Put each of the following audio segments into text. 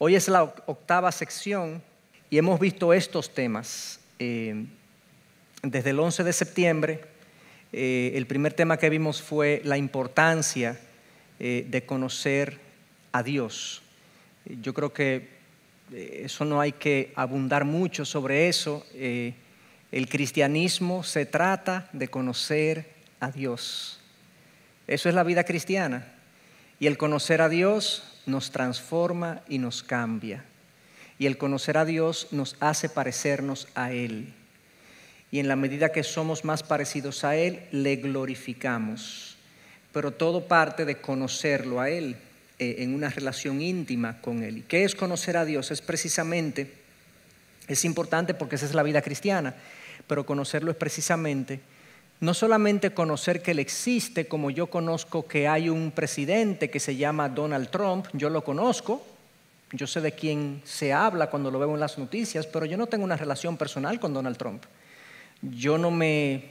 Hoy es la octava sección y hemos visto estos temas eh, desde el 11 de septiembre eh, el primer tema que vimos fue la importancia eh, de conocer a Dios. Yo creo que eh, eso no hay que abundar mucho sobre eso. el cristianismo se trata de conocer a Dios. Eso es la vida cristiana. Y el conocer a Dios nos transforma y nos cambia. Y el conocer a Dios nos hace parecernos a Él y en la medida que somos más parecidos a Él, le glorificamos. Pero todo parte de conocerlo a Él, eh, en una relación íntima con Él. ¿Y qué es conocer a Dios? Es precisamente, es importante porque esa es la vida cristiana, pero conocerlo es precisamente, no solamente conocer que Él existe, como yo conozco que hay un presidente que se llama Donald Trump, yo lo conozco, yo sé de quién se habla cuando lo veo en las noticias, pero yo no tengo una relación personal con Donald Trump yo no me,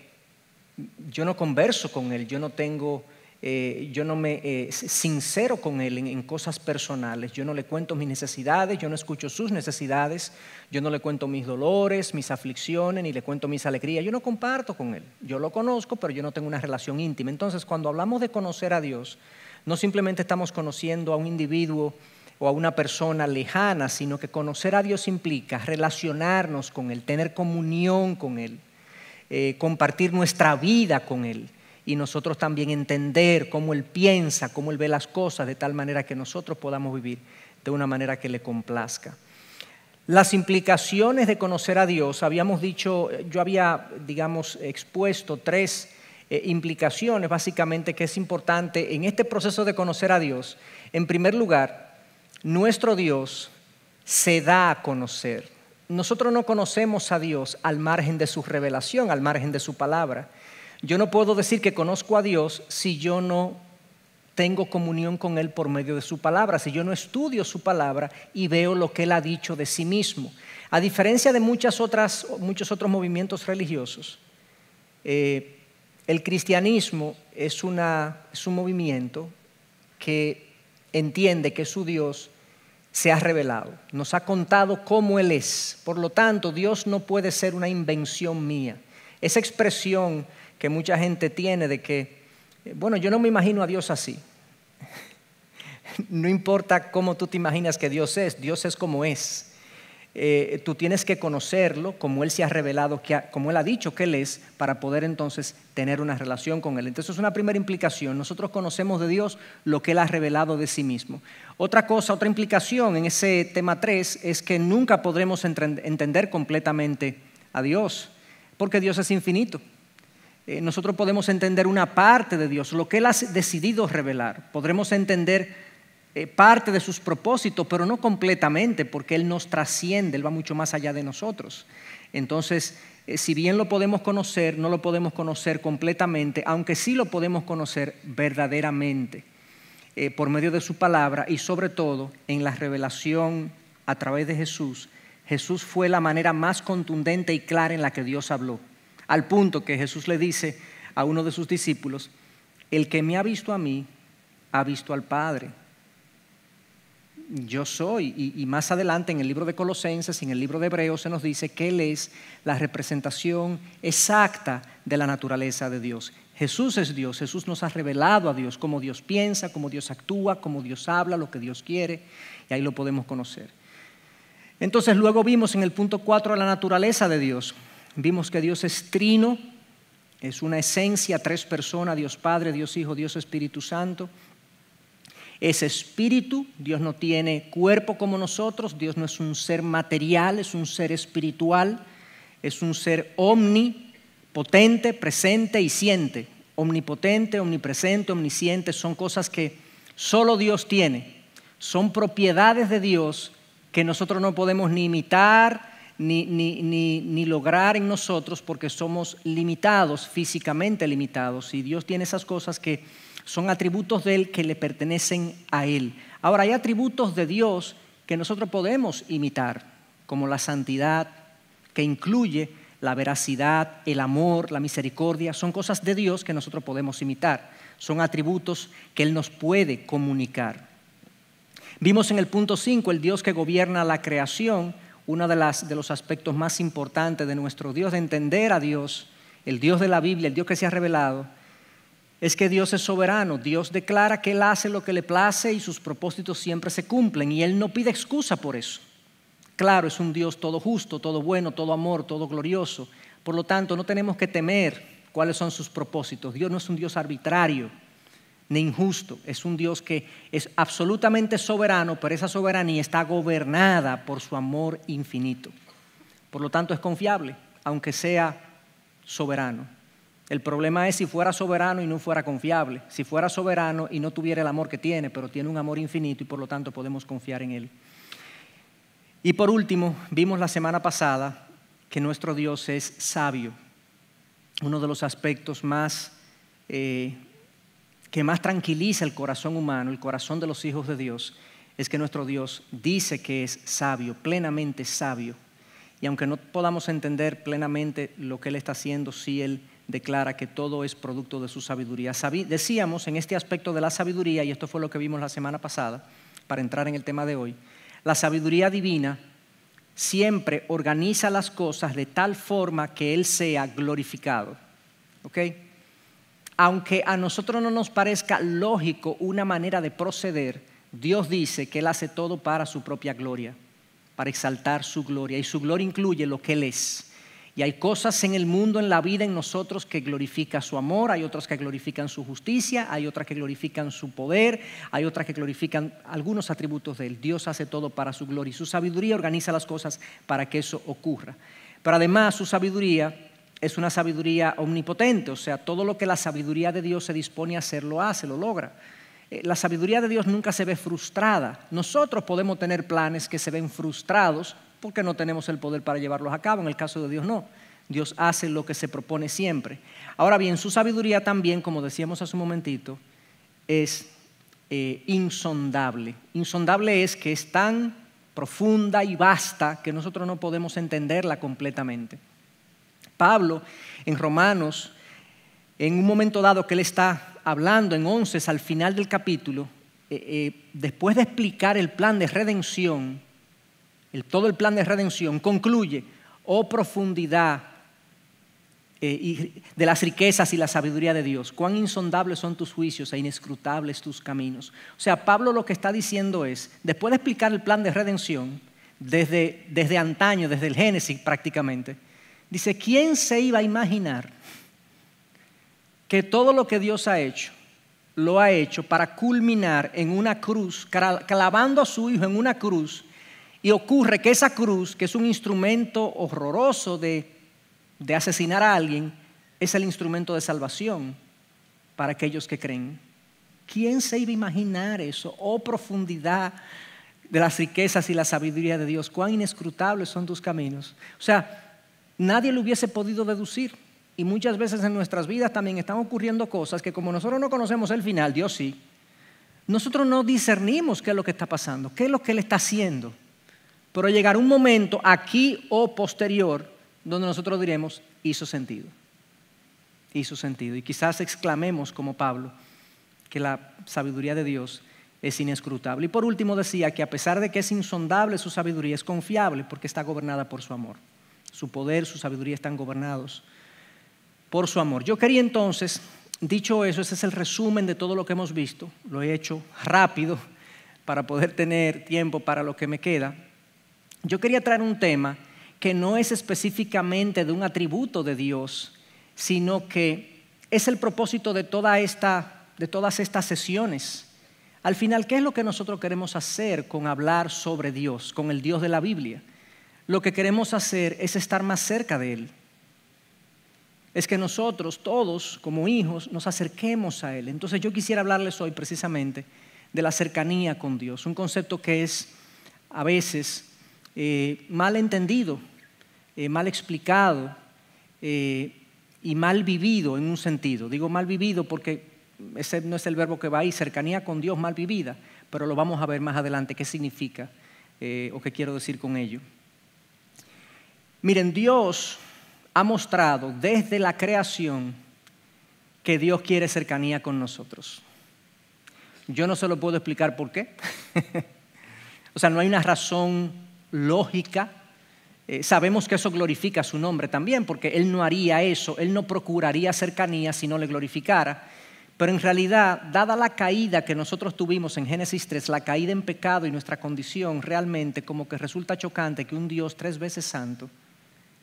yo no converso con él, yo no tengo, eh, yo no me eh, sincero con él en, en, cosas personales, yo no le cuento mis necesidades, yo no escucho sus necesidades, yo no le cuento mis dolores, mis aflicciones, ni le cuento mis alegrías, yo no comparto con él, yo lo conozco, pero yo no tengo una relación íntima. Entonces, cuando hablamos de conocer a Dios, no simplemente estamos conociendo a un individuo, o a una persona lejana, sino que conocer a Dios implica relacionarnos con Él, tener comunión con Él. Eh, compartir nuestra vida con Él y nosotros también entender cómo Él piensa, cómo Él ve las cosas, de tal manera que nosotros podamos vivir de una manera que le complazca. Las implicaciones de conocer a Dios, habíamos dicho, eh, yo había, digamos, expuesto tres eh, implicaciones básicamente que es importante en este proceso de conocer a Dios. En primer lugar, nuestro Dios se da a conocer. Nosotros no conocemos a Dios al margen de su revelación, al margen de su palabra. Yo no puedo decir que conozco a Dios si yo no tengo comunión con Él por medio de su palabra, si yo no estudio su palabra y veo lo que Él ha dicho de sí mismo. A diferencia de muchas otras, muchos otros movimientos religiosos, eh, el cristianismo es, es un movimiento que entiende que su Dios se ha revelado, nos ha contado cómo Él es. Por lo tanto, Dios no puede ser una invención mía. Esa expresión que mucha gente tiene de que, eh, bueno, yo no me imagino a Dios así. No importa cómo tú te imaginas que Dios es, Dios es como es. Eh, tú tienes que conocerlo como Él se ha revelado, como Él ha dicho que Él es, para poder entonces tener una relación con Él. Entonces es una primera implicación. Nosotros conocemos de Dios lo que Él ha revelado de sí mismo. Otra cosa, otra implicación en ese tema 3 es que nunca podremos entender completamente a Dios, porque Dios es infinito. Eh, nosotros podemos entender una parte de Dios, lo que Él ha decidido revelar. Podremos entender eh, parte de sus propósitos, pero no completamente, porque Él nos trasciende, Él va mucho más allá de nosotros. Entonces, eh, si bien lo podemos conocer, no lo podemos conocer completamente, aunque sí lo podemos conocer verdaderamente, eh, por medio de su palabra y sobre todo en la revelación a través de Jesús. Jesús fue la manera más contundente y clara en la que Dios habló, al punto que Jesús le dice a uno de sus discípulos, el que me ha visto a mí, ha visto al Padre yo soy. Y, más adelante en el libro de Colosenses, y en el libro de Hebreos, se nos dice que Él es la representación exacta de la naturaleza de Dios. Jesús es Dios, Jesús nos ha revelado a Dios, cómo Dios piensa, cómo Dios actúa, cómo Dios habla, lo que Dios quiere, y ahí lo podemos conocer. Entonces luego vimos en el punto 4 la naturaleza de Dios. Vimos que Dios es trino, es una esencia, tres personas, Dios Padre, Dios Hijo, Dios Espíritu Santo es espíritu, Dios no tiene cuerpo como nosotros, Dios no es un ser material, es un ser espiritual, es un ser omnipotente, presente y siente. Omnipotente, omnipresente, omnisciente son cosas que solo Dios tiene, son propiedades de Dios que nosotros no podemos ni imitar, ni, ni, ni, ni, lograr en nosotros porque somos limitados, físicamente limitados. Y Dios tiene esas cosas que son atributos de Él que le pertenecen a Él. Ahora, hay atributos de Dios que nosotros podemos imitar, como la santidad, que incluye la veracidad, el amor, la misericordia. Son cosas de Dios que nosotros podemos imitar. Son atributos que Él nos puede comunicar. Vimos en el punto 5 el Dios que gobierna la creación, uno de, de los aspectos más importantes de nuestro Dios, de entender a Dios, el Dios de la Biblia, el Dios que se ha revelado, es que Dios es soberano. Dios declara que Él hace lo que le place y sus propósitos siempre se cumplen. Y Él no pide excusa por eso. Claro, es un Dios todo justo, todo bueno, todo amor, todo glorioso. Por lo tanto, no tenemos que temer cuáles son sus propósitos. Dios no es un Dios arbitrario ni injusto. Es un Dios que es absolutamente soberano, pero esa soberanía está gobernada por su amor infinito. Por lo tanto, es confiable, aunque sea soberano. El problema es si fuera soberano y no fuera confiable, si fuera soberano y no tuviera el amor que tiene, pero tiene un amor infinito y por lo tanto podemos confiar en él. Y por último, vimos la semana pasada que nuestro Dios es sabio. Uno de los aspectos más eh, que más tranquiliza el corazón humano, el corazón de los hijos de Dios, es que nuestro Dios dice que es sabio, plenamente sabio. Y aunque no podamos entender plenamente lo que Él está haciendo, si Él declara que todo es producto de su sabiduría. decíamos en este aspecto de la sabiduría, y esto fue lo que vimos la semana pasada, para entrar en el tema de hoy, la sabiduría divina siempre organiza las cosas de tal forma que Él sea glorificado. Aunque a nosotros no nos parezca lógico una manera de proceder, Dios dice que Él hace todo para su propia gloria, para exaltar su gloria, y su gloria incluye lo que Él es. Y hay cosas en el mundo, en la vida, en nosotros que glorifica su amor, hay otras que glorifican su justicia, hay otras que glorifican su poder, hay otras que glorifican algunos atributos de él. Dios hace todo para su gloria y su sabiduría organiza las cosas para que eso ocurra. Pero además su sabiduría es una sabiduría omnipotente, o sea, todo lo que la sabiduría de Dios se dispone a hacer lo hace, lo logra. Eh, la sabiduría de Dios nunca se ve frustrada. Nosotros podemos tener planes que se ven frustrados porque no tenemos el poder para llevarlos a cabo. En el caso de Dios no. Dios hace lo que se propone siempre. Ahora bien, su sabiduría también, como decíamos hace un momentito, es eh, insondable. Insondable es que es tan profunda y vasta que nosotros no podemos entenderla completamente. Pablo en Romanos, en un momento dado que él está hablando en once al final del capítulo, eh, eh, después de explicar el plan de redención, todo el plan de redención concluye, oh profundidad eh, de las riquezas y la sabiduría de Dios, cuán insondables son tus juicios e inescrutables tus caminos. O sea, Pablo lo que está diciendo es, después de explicar el plan de redención, desde, desde antaño, desde el Génesis prácticamente, dice, ¿quién se iba a imaginar que todo lo que Dios ha hecho, lo ha hecho para culminar en una cruz, clavando a su hijo en una cruz, y ocurre que esa cruz, que es un instrumento horroroso de, asesinar a alguien, es el instrumento de salvación para aquellos que creen. ¿Quién se iba a imaginar eso? Oh profundidad de las riquezas y la sabiduría de Dios. Cuán inescrutables son tus caminos. O sea, nadie lo hubiese podido deducir. Y muchas veces en nuestras vidas también están ocurriendo cosas que como nosotros no conocemos el final, Dios sí, nosotros no discernimos qué es lo que está pasando, qué es lo que Él está haciendo pero llegar un momento aquí o posterior donde nosotros diremos, hizo sentido, hizo sentido. Y quizás exclamemos como Pablo, que la sabiduría de Dios es inescrutable. Y por último decía que a pesar de que es insondable su sabiduría, es confiable porque está gobernada por su amor. Su poder, su sabiduría están gobernados por su amor. Yo quería entonces, dicho eso, ese es el resumen de todo lo que hemos visto. Lo he hecho rápido para poder tener tiempo para lo que me queda. Yo quería traer un tema que no es específicamente de un atributo de Dios, sino que es el propósito de, esta, de todas estas sesiones. Al final, ¿qué es lo que nosotros queremos hacer con hablar sobre Dios, con el Dios de la Biblia? Lo que queremos hacer es estar más cerca de Él. Es que nosotros todos, como hijos, nos acerquemos a Él. Entonces yo quisiera hablarles hoy precisamente de la cercanía con Dios, un concepto que es a veces eh, mal entendido, eh, mal explicado eh, y mal vivido en un sentido. Digo mal vivido porque ese no es el verbo que va ahí, cercanía con Dios mal vivida, pero lo vamos a ver más adelante qué significa o qué quiero decir con ello. Miren, Dios ha mostrado desde la creación que Dios quiere cercanía con nosotros. Yo no se lo puedo explicar por qué. o sea, no hay una razón lógica. Eh, sabemos que eso glorifica su nombre también, porque Él no haría eso, Él no procuraría cercanía si no le glorificara. Pero en realidad, dada la caída que nosotros tuvimos en Génesis 3, la caída en pecado y nuestra condición, realmente como que resulta chocante que un Dios tres veces santo,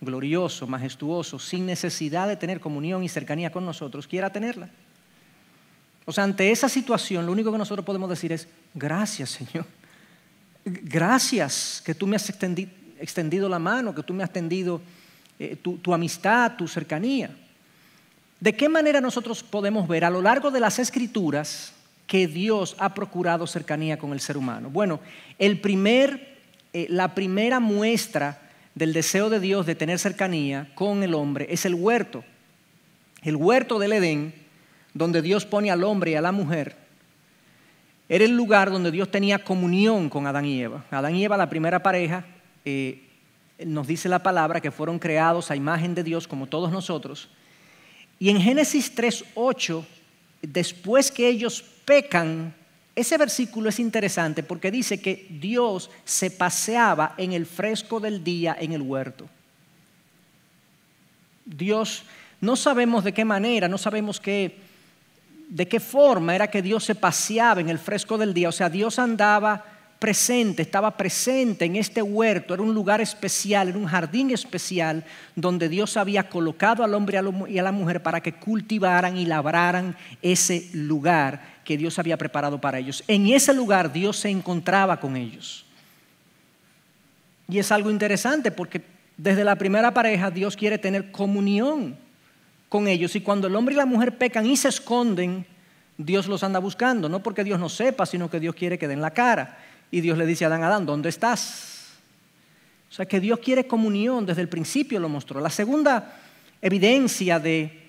glorioso, majestuoso, sin necesidad de tener comunión y cercanía con nosotros, quiera tenerla. O sea, ante esa situación, lo único que nosotros podemos decir es, gracias Señor gracias que tú me has extendido, la mano, que tú me has tendido eh, tu, amistad, tu cercanía. ¿De qué manera nosotros podemos ver a lo largo de las escrituras que Dios ha procurado cercanía con el ser humano? Bueno, el primer, eh, la primera muestra del deseo de Dios de tener cercanía con el hombre es el huerto, el huerto del Edén, donde Dios pone al hombre y a la mujer era el lugar donde Dios tenía comunión con Adán y Eva. Adán y Eva, la primera pareja, eh, nos dice la palabra que fueron creados a imagen de Dios como todos nosotros. Y en Génesis 3.8, después que ellos pecan, ese versículo es interesante porque dice que Dios se paseaba en el fresco del día en el huerto. Dios, no sabemos de qué manera, no sabemos qué de qué forma era que Dios se paseaba en el fresco del día. O sea, Dios andaba presente, estaba presente en este huerto, era un lugar especial, era un jardín especial donde Dios había colocado al hombre y a la mujer para que cultivaran y labraran ese lugar que Dios había preparado para ellos. En ese lugar Dios se encontraba con ellos. Y es algo interesante porque desde la primera pareja Dios quiere tener comunión con ellos y cuando el hombre y la mujer pecan y se esconden, Dios los anda buscando, no porque Dios no sepa, sino que Dios quiere que den la cara. Y Dios le dice a Adán, Adán, ¿dónde estás? O sea que Dios quiere comunión, desde el principio lo mostró. La segunda evidencia de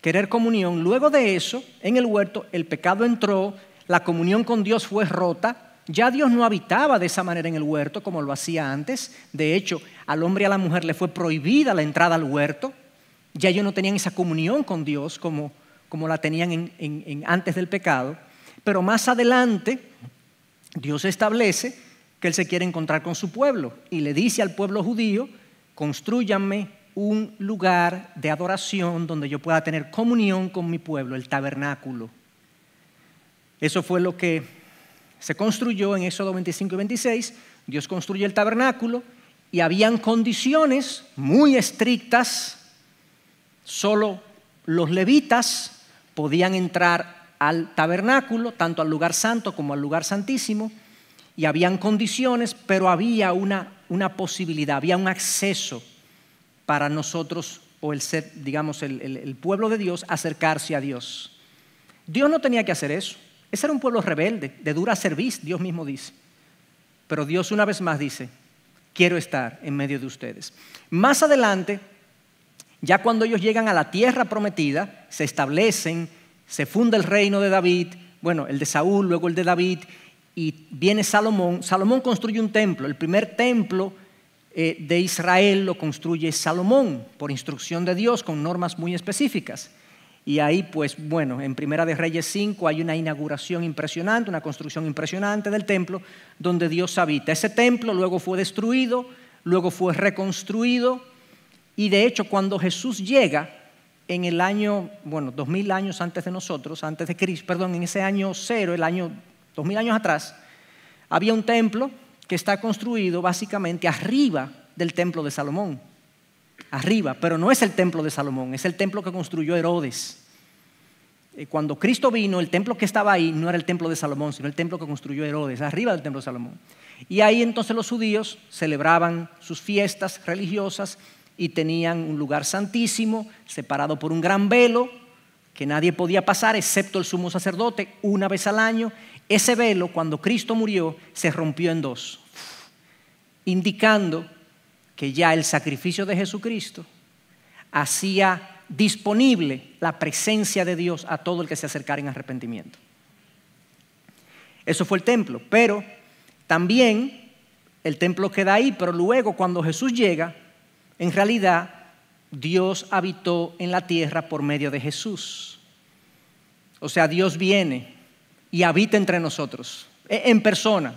querer comunión, luego de eso, en el huerto, el pecado entró, la comunión con Dios fue rota, ya Dios no habitaba de esa manera en el huerto como lo hacía antes. De hecho, al hombre y a la mujer le fue prohibida la entrada al huerto. Ya ellos no tenían esa comunión con Dios como, la tenían en, antes del pecado. Pero más adelante, Dios establece que Él se quiere encontrar con su pueblo y le dice al pueblo judío, construyanme un lugar de adoración donde yo pueda tener comunión con mi pueblo, el tabernáculo. Eso fue lo que se construyó en Éxodo 25 y 26. Dios construyó el tabernáculo y habían condiciones muy estrictas Solo los levitas podían entrar al tabernáculo, tanto al lugar santo como al lugar santísimo, y habían condiciones, pero había una, posibilidad, había un acceso para nosotros o el ser, digamos, el, pueblo de Dios acercarse a Dios. Dios no tenía que hacer eso. Ese era un pueblo rebelde, de dura cerviz, Dios mismo dice. Pero Dios una vez más dice, quiero estar en medio de ustedes. Más adelante, ya cuando ellos llegan a la tierra prometida, se establecen, se funda el reino de David, bueno, el de Saúl, luego el de David, y viene Salomón. Salomón construye un templo, el primer templo eh, de Israel lo construye Salomón por instrucción de Dios con normas muy específicas. Y ahí, pues bueno, en Primera de Reyes 5 hay una inauguración impresionante, una construcción impresionante del templo donde Dios habita. Ese templo luego fue destruido, luego fue reconstruido y de hecho, cuando Jesús llega en el año, bueno, dos mil años antes de nosotros, antes de Cristo, perdón, en ese año cero, el año dos mil años atrás, había un templo que está construido básicamente arriba del templo de Salomón. Arriba, pero no es el templo de Salomón, es el templo que construyó Herodes. Eh, cuando Cristo vino, el templo que estaba ahí no era el templo de Salomón, sino el templo que construyó Herodes, arriba del templo de Salomón. Y ahí entonces los judíos celebraban sus fiestas religiosas y tenían un lugar santísimo separado por un gran velo que nadie podía pasar excepto el sumo sacerdote una vez al año. Ese velo, cuando Cristo murió, se rompió en dos, indicando que ya el sacrificio de Jesucristo hacía disponible la presencia de Dios a todo el que se acercara en arrepentimiento. Eso fue el templo, pero también el templo queda ahí, pero luego cuando Jesús llega, en realidad, Dios habitó en la tierra por medio de Jesús. O sea, Dios viene y habita entre nosotros, e-, en persona.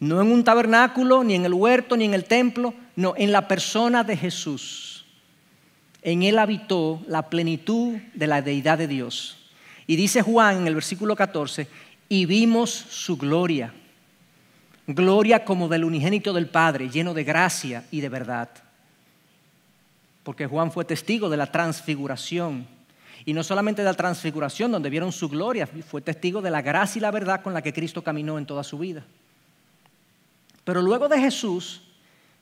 No en un tabernáculo, ni en el huerto, ni en el templo, no, en la persona de Jesús. En él habitó la plenitud de la deidad de Dios. Y dice Juan en el versículo 14, y vimos su gloria, gloria como del unigénito del Padre, lleno de gracia y de verdad porque Juan fue testigo de la transfiguración. Y no solamente de la transfiguración, donde vieron su gloria, fue testigo de la gracia y la verdad con la que Cristo caminó en toda su vida. Pero luego de Jesús,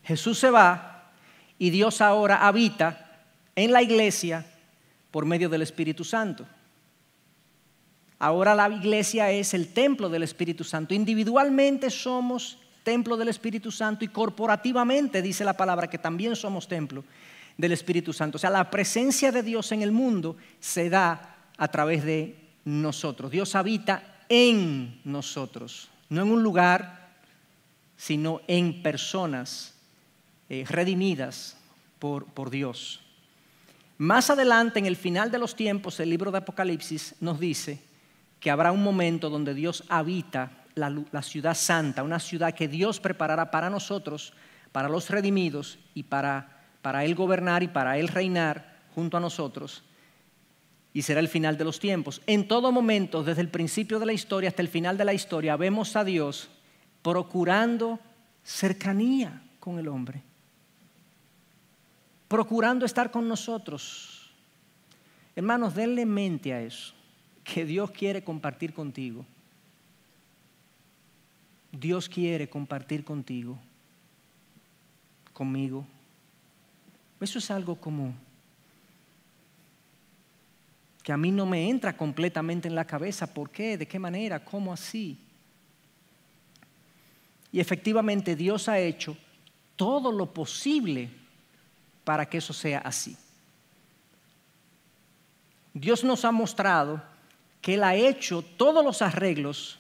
Jesús se va y Dios ahora habita en la iglesia por medio del Espíritu Santo. Ahora la iglesia es el templo del Espíritu Santo. Individualmente somos templo del Espíritu Santo y corporativamente dice la palabra que también somos templo del Espíritu Santo. O sea, la presencia de Dios en el mundo se da a través de nosotros. Dios habita en nosotros, no en un lugar, sino en personas eh, redimidas por, por Dios. Más adelante, en el final de los tiempos, el libro de Apocalipsis nos dice que habrá un momento donde Dios habita la, la, ciudad santa, una ciudad que Dios preparará para nosotros, para los redimidos y para para Él gobernar y para Él reinar junto a nosotros, y será el final de los tiempos. En todo momento, desde el principio de la historia hasta el final de la historia, vemos a Dios procurando cercanía con el hombre, procurando estar con nosotros. Hermanos, denle mente a eso, que Dios quiere compartir contigo. Dios quiere compartir contigo, conmigo. Eso es algo común que a mí no me entra completamente en la cabeza. ¿Por qué? ¿De qué manera? ¿Cómo así? Y efectivamente Dios ha hecho todo lo posible para que eso sea así. Dios nos ha mostrado que Él ha hecho todos los arreglos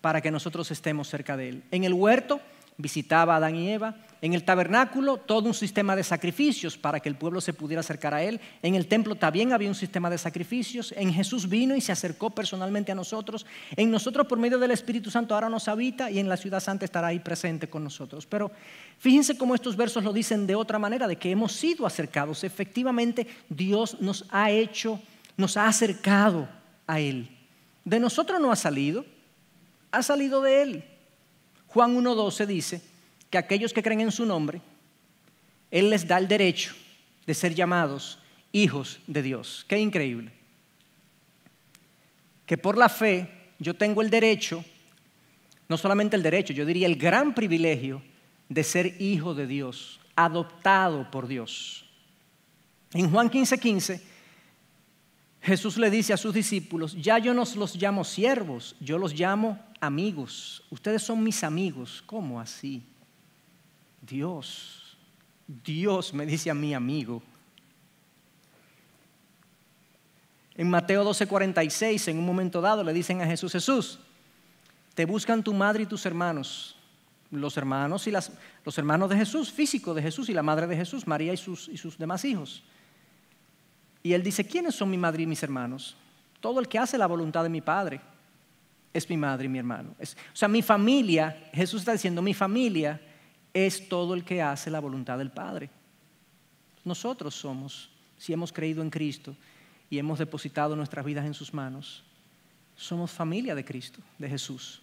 para que nosotros estemos cerca de Él. En el huerto visitaba a Adán y Eva. En el tabernáculo, todo un sistema de sacrificios para que el pueblo se pudiera acercar a Él. En el templo también había un sistema de sacrificios. En Jesús vino y se acercó personalmente a nosotros. En nosotros, por medio del Espíritu Santo, ahora nos habita y en la ciudad santa estará ahí presente con nosotros. Pero fíjense cómo estos versos lo dicen de otra manera, de que hemos sido acercados. Efectivamente, Dios nos ha hecho, nos ha acercado a Él. De nosotros no ha salido, ha salido de Él. Juan 1.12 dice que aquellos que creen en su nombre, Él les da el derecho de ser llamados hijos de Dios. Qué increíble. Que por la fe yo tengo el derecho, no solamente el derecho, yo diría el gran privilegio de ser hijo de Dios, adoptado por Dios. En Juan 15:15 Jesús le dice a sus discípulos, ya yo no los llamo siervos, yo los llamo amigos, ustedes son mis amigos. ¿Cómo así? Dios, Dios me dice a mi amigo. En Mateo 12:46, en un momento dado, le dicen a Jesús, Jesús, te buscan tu madre y tus hermanos, los hermanos y las, los hermanos de Jesús, físico de Jesús y la madre de Jesús, María y sus, y sus demás hijos. Y él dice, ¿quiénes son mi madre y mis hermanos? Todo el que hace la voluntad de mi Padre es mi madre y mi hermano. o sea, mi familia, Jesús está diciendo, mi familia es todo el que hace la voluntad del Padre. Nosotros somos, si hemos creído en Cristo y hemos depositado nuestras vidas en sus manos, somos familia de Cristo, de Jesús.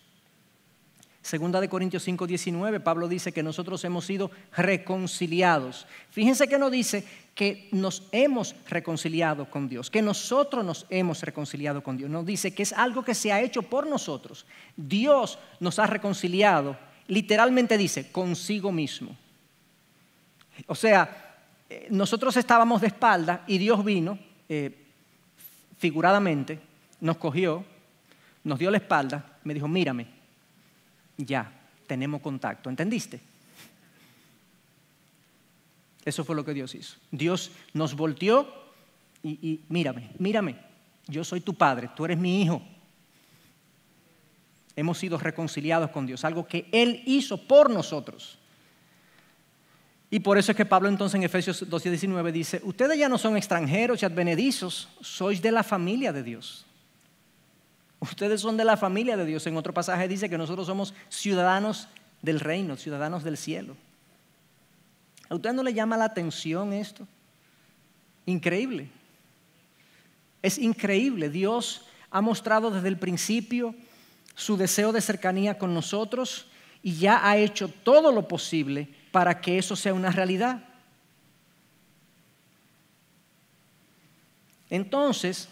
Segunda de Corintios 5, 19, Pablo dice que nosotros hemos sido reconciliados. Fíjense que nos dice que nos hemos reconciliado con Dios, que nosotros nos hemos reconciliado con Dios. Nos dice que es algo que se ha hecho por nosotros. Dios nos ha reconciliado, literalmente dice, consigo mismo. O sea, eh, nosotros estábamos de espalda y Dios vino, eh, figuradamente, nos cogió, nos dio la espalda, me dijo, mírame ya, tenemos contacto, ¿entendiste? Eso fue lo que Dios hizo. Dios nos volteó y, mírame, mírame, yo soy tu padre, tú eres mi hijo. Hemos sido reconciliados con Dios, algo que Él hizo por nosotros. Y por eso es que Pablo entonces en Efesios y dice, ustedes ya no son extranjeros y advenedizos, sois de la familia de Dios. Ustedes son de la familia de Dios. En otro pasaje dice que nosotros somos ciudadanos del reino, ciudadanos del cielo. ¿A usted no le llama la atención esto? Increíble. Es increíble. Dios ha mostrado desde el principio su deseo de cercanía con nosotros y ya ha hecho todo lo posible para que eso sea una realidad. Entonces,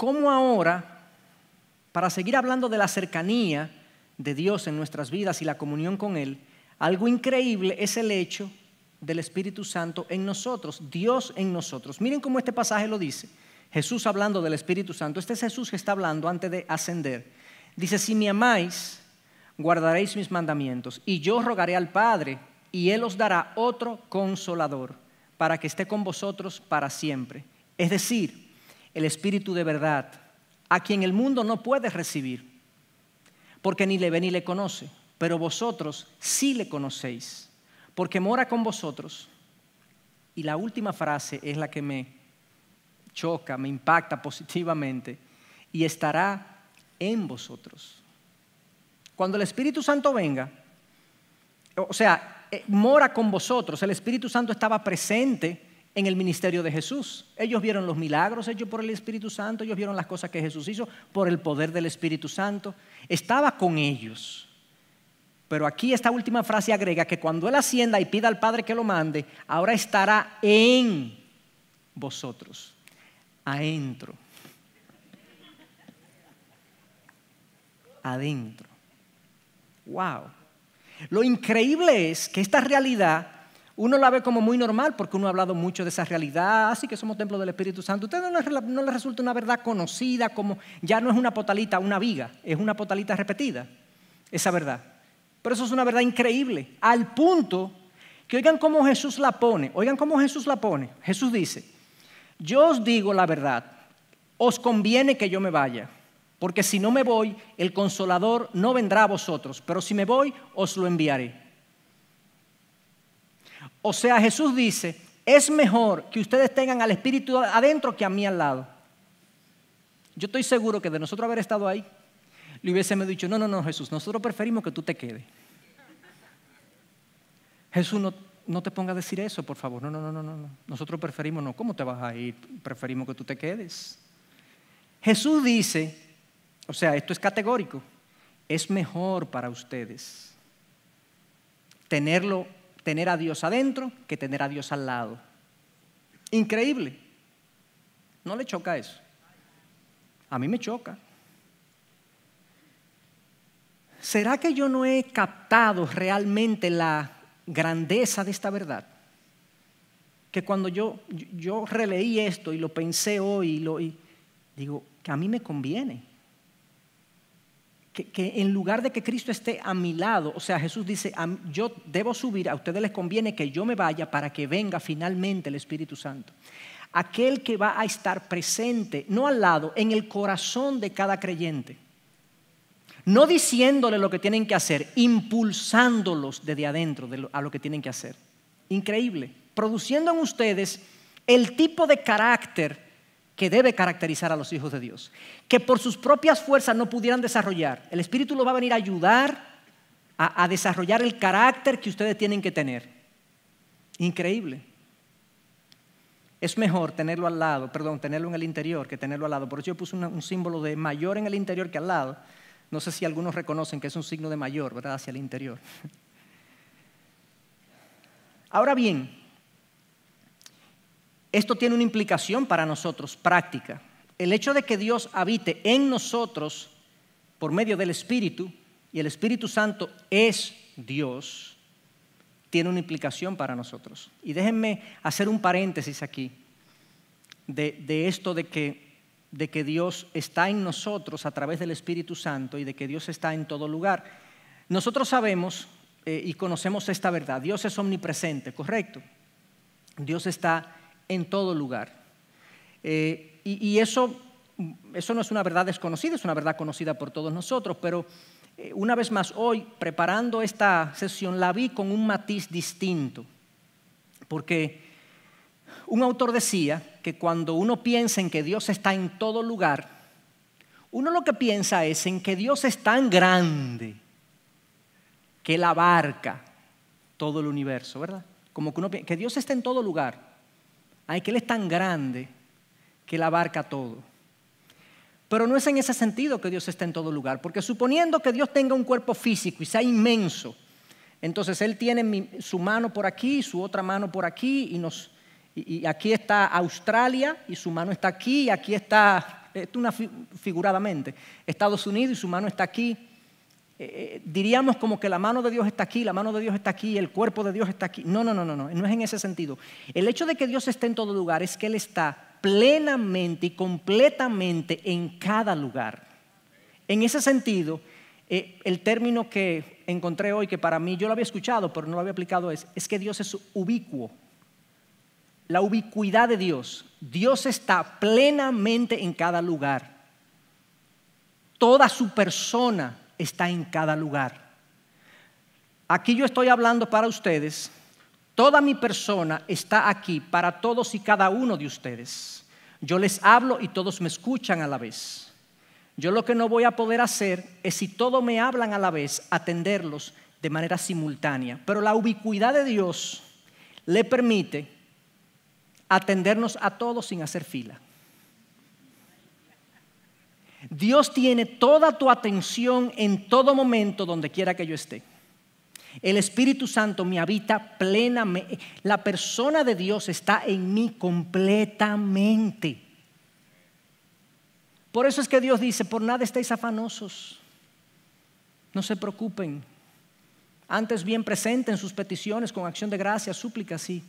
cómo ahora, para seguir hablando de la cercanía de Dios en nuestras vidas y la comunión con Él, algo increíble es el hecho del Espíritu Santo en nosotros, Dios en nosotros. Miren cómo este pasaje lo dice. Jesús hablando del Espíritu Santo. Este es Jesús que está hablando antes de ascender. Dice, si me amáis, guardaréis mis mandamientos, y yo rogaré al Padre, y Él os dará otro consolador, para que esté con vosotros para siempre. Es decir, el Espíritu de verdad, a quien el mundo no puede recibir, porque ni le ve ni le conoce, pero vosotros sí le conocéis, porque mora con vosotros. Y la última frase es la que me choca, me impacta positivamente, y estará en vosotros. Cuando el Espíritu Santo venga, o sea, eh, mora con vosotros, el Espíritu Santo estaba presente en el ministerio de Jesús. Ellos vieron los milagros hechos por el Espíritu Santo, ellos vieron las cosas que Jesús hizo por el poder del Espíritu Santo. Estaba con ellos. Pero aquí esta última frase agrega que cuando Él ascienda y pida al Padre que lo mande, ahora estará en vosotros, adentro. Adentro. Wow. Lo increíble es que esta realidad uno la ve como muy normal porque uno ha hablado mucho de esa realidad, así ah, que somos templo del Espíritu Santo. Usted no le, no resulta una verdad conocida como ya no es una potalita, una viga, es una potalita repetida, esa verdad. Pero eso es una verdad increíble, al punto que oigan cómo Jesús la pone, oigan cómo Jesús la pone. Jesús dice, yo os digo la verdad, os conviene que yo me vaya, porque si no me voy, el consolador no vendrá a vosotros, pero si me voy, os lo enviaré. O sea, Jesús dice, es mejor que ustedes tengan al Espíritu adentro que a mí al lado. Yo estoy seguro que de nosotros haber estado ahí, le hubiésemos dicho, no, no, no, Jesús, nosotros preferimos que tú te quedes. Jesús, no, te pongas a decir eso, por favor. No, no, no, no, no. Nosotros preferimos, no, ¿cómo te vas a ir? Preferimos que tú te quedes. Jesús dice, o sea, esto es categórico, es mejor para ustedes tenerlo tener a Dios adentro que tener a Dios al lado. Increíble. ¿No le choca eso? A mí me choca. ¿Será que yo no he captado realmente la grandeza de esta verdad? Que cuando yo, yo releí esto y lo pensé hoy, y lo, digo, que a mí me conviene que, en lugar de que Cristo esté a mi lado, o sea, Jesús dice, yo debo subir, a ustedes les conviene que yo me vaya para que venga finalmente el Espíritu Santo. Aquel que va a estar presente, no al lado, en el corazón de cada creyente. No diciéndole lo que tienen que hacer, impulsándolos desde adentro a lo que tienen que hacer. Increíble. Produciendo en ustedes el tipo de carácter que debe caracterizar a los hijos de Dios, que por sus propias fuerzas no pudieran desarrollar. El Espíritu lo va a venir a ayudar a, desarrollar el carácter que ustedes tienen que tener. Increíble. Es mejor tenerlo al lado, perdón, tenerlo en el interior que tenerlo al lado. Por eso yo puse un símbolo de mayor en el interior que al lado. No sé si algunos reconocen que es un signo de mayor, ¿verdad? Hacia el interior. Ahora bien, esto tiene una implicación para nosotros, práctica. El hecho de que Dios habite en nosotros por medio del Espíritu, y el Espíritu Santo es Dios, tiene una implicación para nosotros. Y déjenme hacer un paréntesis aquí de, esto de que, Dios está en nosotros a través del Espíritu Santo y de que Dios está en todo lugar. Nosotros sabemos eh, y conocemos esta verdad. Dios es omnipresente, ¿correcto? Dios está en todo lugar. Eh, y, eso, eso no es una verdad desconocida, es una verdad conocida por todos nosotros, pero eh, una vez más hoy, preparando esta sesión, la vi con un matiz distinto, porque un autor decía que cuando uno piensa en que Dios está en todo lugar, uno lo que piensa es en que Dios es tan grande que Él abarca todo el universo, ¿verdad? Como que, uno, que Dios está en todo lugar. Ay, que Él es tan grande que Él abarca todo. Pero no es en ese sentido que Dios está en todo lugar, porque suponiendo que Dios tenga un cuerpo físico y sea inmenso, entonces Él tiene su mano por aquí, su otra mano por aquí, y, nos, y aquí está Australia, y su mano está aquí, y aquí está, una figuradamente, Estados Unidos, y su mano está aquí. Eh, eh, diríamos como que la mano de Dios está aquí, la mano de Dios está aquí, el cuerpo de Dios está aquí. No, no, no, no, no, no es en ese sentido. El hecho de que Dios esté en todo lugar es que Él está plenamente y completamente en cada lugar. En ese sentido, eh, el término que encontré hoy, que para mí yo lo había escuchado, pero no lo había aplicado, es, es que Dios es ubicuo. La ubicuidad de Dios. Dios está plenamente en cada lugar. Toda su persona está en cada lugar. Aquí yo estoy hablando para ustedes. Toda mi persona está aquí para todos y cada uno de ustedes. Yo les hablo y todos me escuchan a la vez. Yo lo que no voy a poder hacer es si todos me hablan a la vez, atenderlos de manera simultánea. Pero la ubicuidad de Dios le permite atendernos a todos sin hacer fila. Dios tiene toda tu atención en todo momento, donde quiera que yo esté. El Espíritu Santo me habita plenamente. La persona de Dios está en mí completamente. Por eso es que Dios dice, por nada estéis afanosos. No se preocupen. Antes bien presenten sus peticiones con acción de gracia, súplica sí.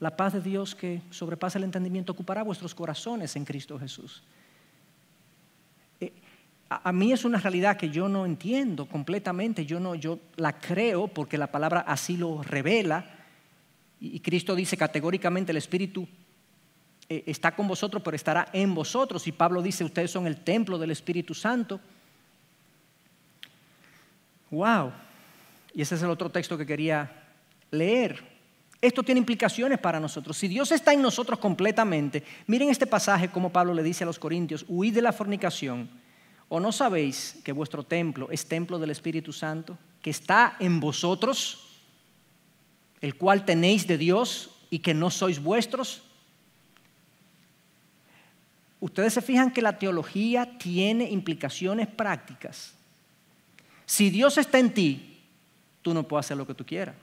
la paz de Dios que sobrepasa el entendimiento ocupará vuestros corazones en Cristo Jesús a, mí es una realidad que yo no entiendo completamente, yo, no, yo la creo porque la palabra así lo revela. Y, Cristo dice categóricamente, el Espíritu eh, está con vosotros, pero estará en vosotros. Y Pablo dice, ustedes son el templo del Espíritu Santo. Wow. Y ese es el otro texto que quería leer. Esto tiene implicaciones para nosotros. Si Dios está en nosotros completamente, miren este pasaje como Pablo le dice a los Corintios, huid de la fornicación. ¿O no sabéis que vuestro templo es templo del Espíritu Santo, que está en vosotros, el cual tenéis de Dios y que no sois vuestros? Ustedes se fijan que la teología tiene implicaciones prácticas. Si Dios está en ti, tú no puedes hacer lo que tú quieras.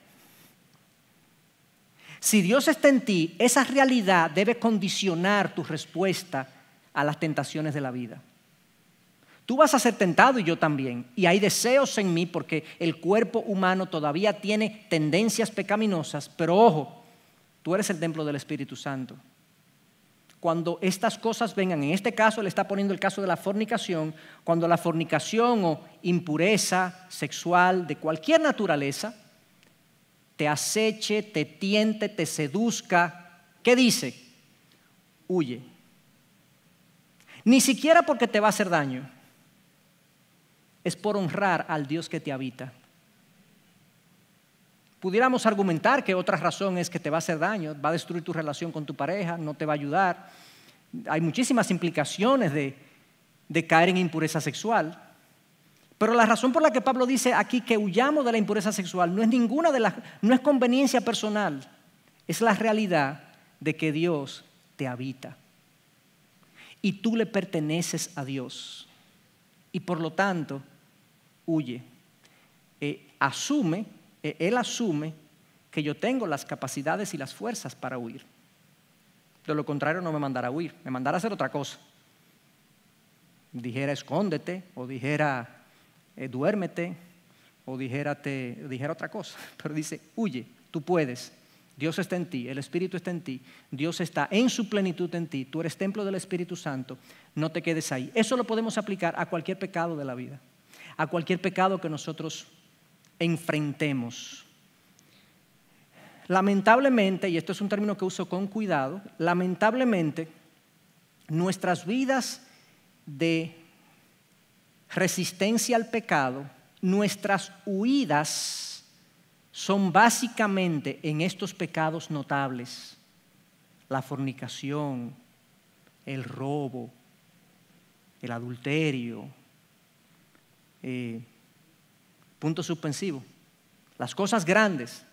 Si Dios está en ti, esa realidad debe condicionar tu respuesta a las tentaciones de la vida. Tú vas a ser tentado y yo también. Y hay deseos en mí porque el cuerpo humano todavía tiene tendencias pecaminosas, pero ojo, tú eres el templo del Espíritu Santo. Cuando estas cosas vengan, en este caso le está poniendo el caso de la fornicación, cuando la fornicación o impureza sexual de cualquier naturaleza te aceche, te tiente, te seduzca, ¿qué dice? Huye. Ni siquiera porque te va a hacer daño es por honrar al Dios que te habita. Pudiéramos argumentar que otra razón es que te va a hacer daño, va a destruir tu relación con tu pareja, no te va a ayudar. Hay muchísimas implicaciones de, caer en impureza sexual. Pero la razón por la que Pablo dice aquí que huyamos de la impureza sexual no es ninguna de las, no es conveniencia personal, es la realidad de que Dios te habita y tú le perteneces a Dios y por lo tanto huye. Eh, asume, eh, él asume que yo tengo las capacidades y las fuerzas para huir. De lo contrario no me mandará a huir, me mandará a hacer otra cosa. Dijera escóndete o dijera eh, duérmete o dijera, dijera otra cosa, pero dice huye, tú puedes, Dios está en ti, el Espíritu está en ti, Dios está en su plenitud en ti, tú eres templo del Espíritu Santo, no te quedes ahí. Eso lo podemos aplicar a cualquier pecado de la vida, a cualquier pecado que nosotros enfrentemos. Lamentablemente, y esto es un término que uso con cuidado, lamentablemente nuestras vidas de resistencia al pecado, nuestras huidas, son básicamente en estos pecados notables, la fornicación, el robo, el adulterio, eh, punto suspensivo, las cosas grandes.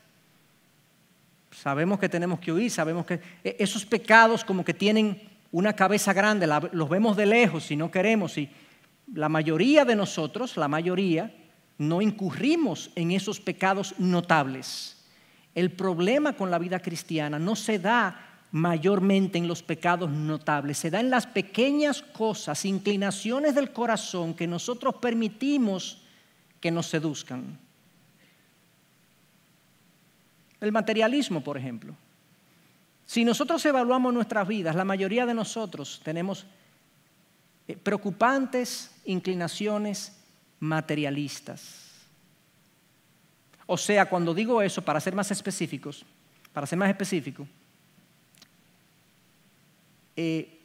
Sabemos que tenemos que huir, sabemos que e, esos pecados como que tienen una cabeza grande, los vemos de lejos si no queremos y la mayoría de nosotros, la mayoría, no incurrimos en esos pecados notables. El problema con la vida cristiana no se da mayormente en los pecados notables, se da en las pequeñas cosas, inclinaciones del corazón que nosotros permitimos que nos seduzcan. El materialismo, por ejemplo. Si nosotros evaluamos nuestras vidas, la mayoría de nosotros tenemos eh, preocupantes inclinaciones materialistas. O sea, cuando digo eso, para ser más específicos, para ser más específico, eh,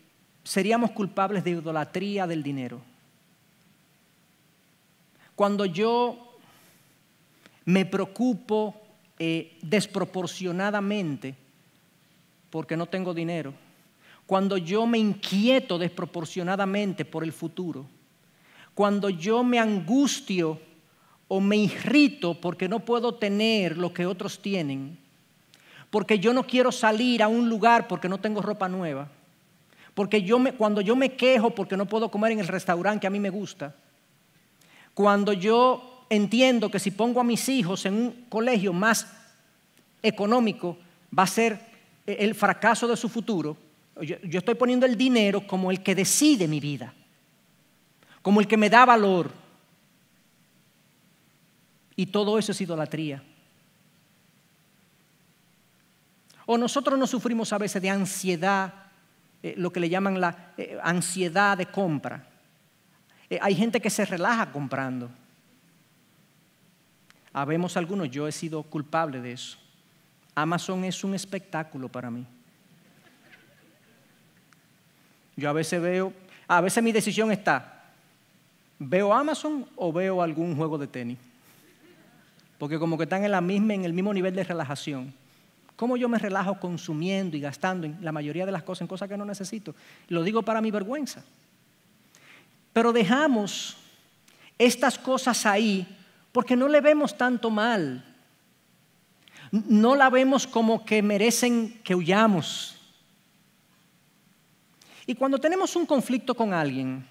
seríamos culpables de idolatría del dinero. Cuando yo me preocupo eh, desproporcionadamente porque no tengo dinero, cuando yo me inquieto desproporcionadamente por el futuro, cuando yo me angustio o me irrito porque no puedo tener lo que otros tienen, porque yo no quiero salir a un lugar porque no tengo ropa nueva, porque yo me, cuando yo me quejo porque no puedo comer en el restaurante que a mí me gusta, cuando yo entiendo que si pongo a mis hijos en un colegio más económico va a ser el fracaso de su futuro, yo estoy poniendo el dinero como el que decide mi vida como el que me da valor. Y todo eso es idolatría. O nosotros no sufrimos a veces de ansiedad, eh, lo que le llaman la eh, ansiedad de compra. Eh, hay gente que se relaja comprando. Habemos algunos, yo he sido culpable de eso. Amazon es un espectáculo para mí. Yo a veces veo, a veces mi decisión está, ¿Veo Amazon o veo algún juego de tenis? Porque como que están en, la misma, en el mismo nivel de relajación. ¿Cómo yo me relajo consumiendo y gastando en la mayoría de las cosas en cosas que no necesito? Lo digo para mi vergüenza. Pero dejamos estas cosas ahí porque no le vemos tanto mal. No la vemos como que merecen que huyamos. Y cuando tenemos un conflicto con alguien,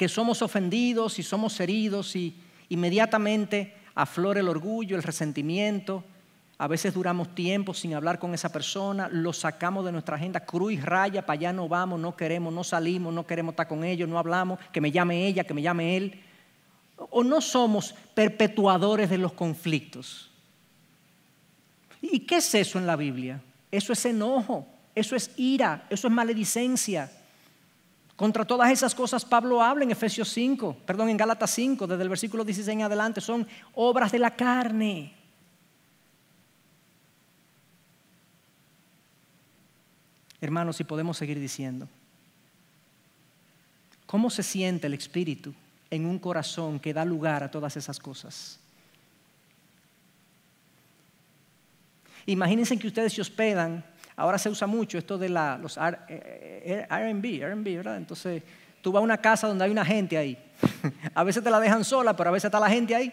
que somos ofendidos y somos heridos y inmediatamente aflora el orgullo, el resentimiento. A veces duramos tiempo sin hablar con esa persona, lo sacamos de nuestra agenda, cruz raya, para allá no vamos, no queremos, no salimos, no queremos estar con ellos, no hablamos, que me llame ella, que me llame él. O no somos perpetuadores de los conflictos. ¿Y qué es eso en la Biblia? Eso es enojo, eso es ira, eso es maledicencia. Contra todas esas cosas Pablo habla en Efesios 5, perdón, en Galatas 5, desde el versículo 16 en adelante, son obras de la carne. Hermanos, si podemos seguir diciendo, ¿cómo se siente el Espíritu en un corazón que da lugar a todas esas cosas? Imagínense que ustedes se hospedan Ahora se usa mucho esto de la, los RB, eh, eh, eh, RB, ¿verdad? Entonces tú vas a una casa donde hay una gente ahí. a veces te la dejan sola, pero a veces está la gente ahí.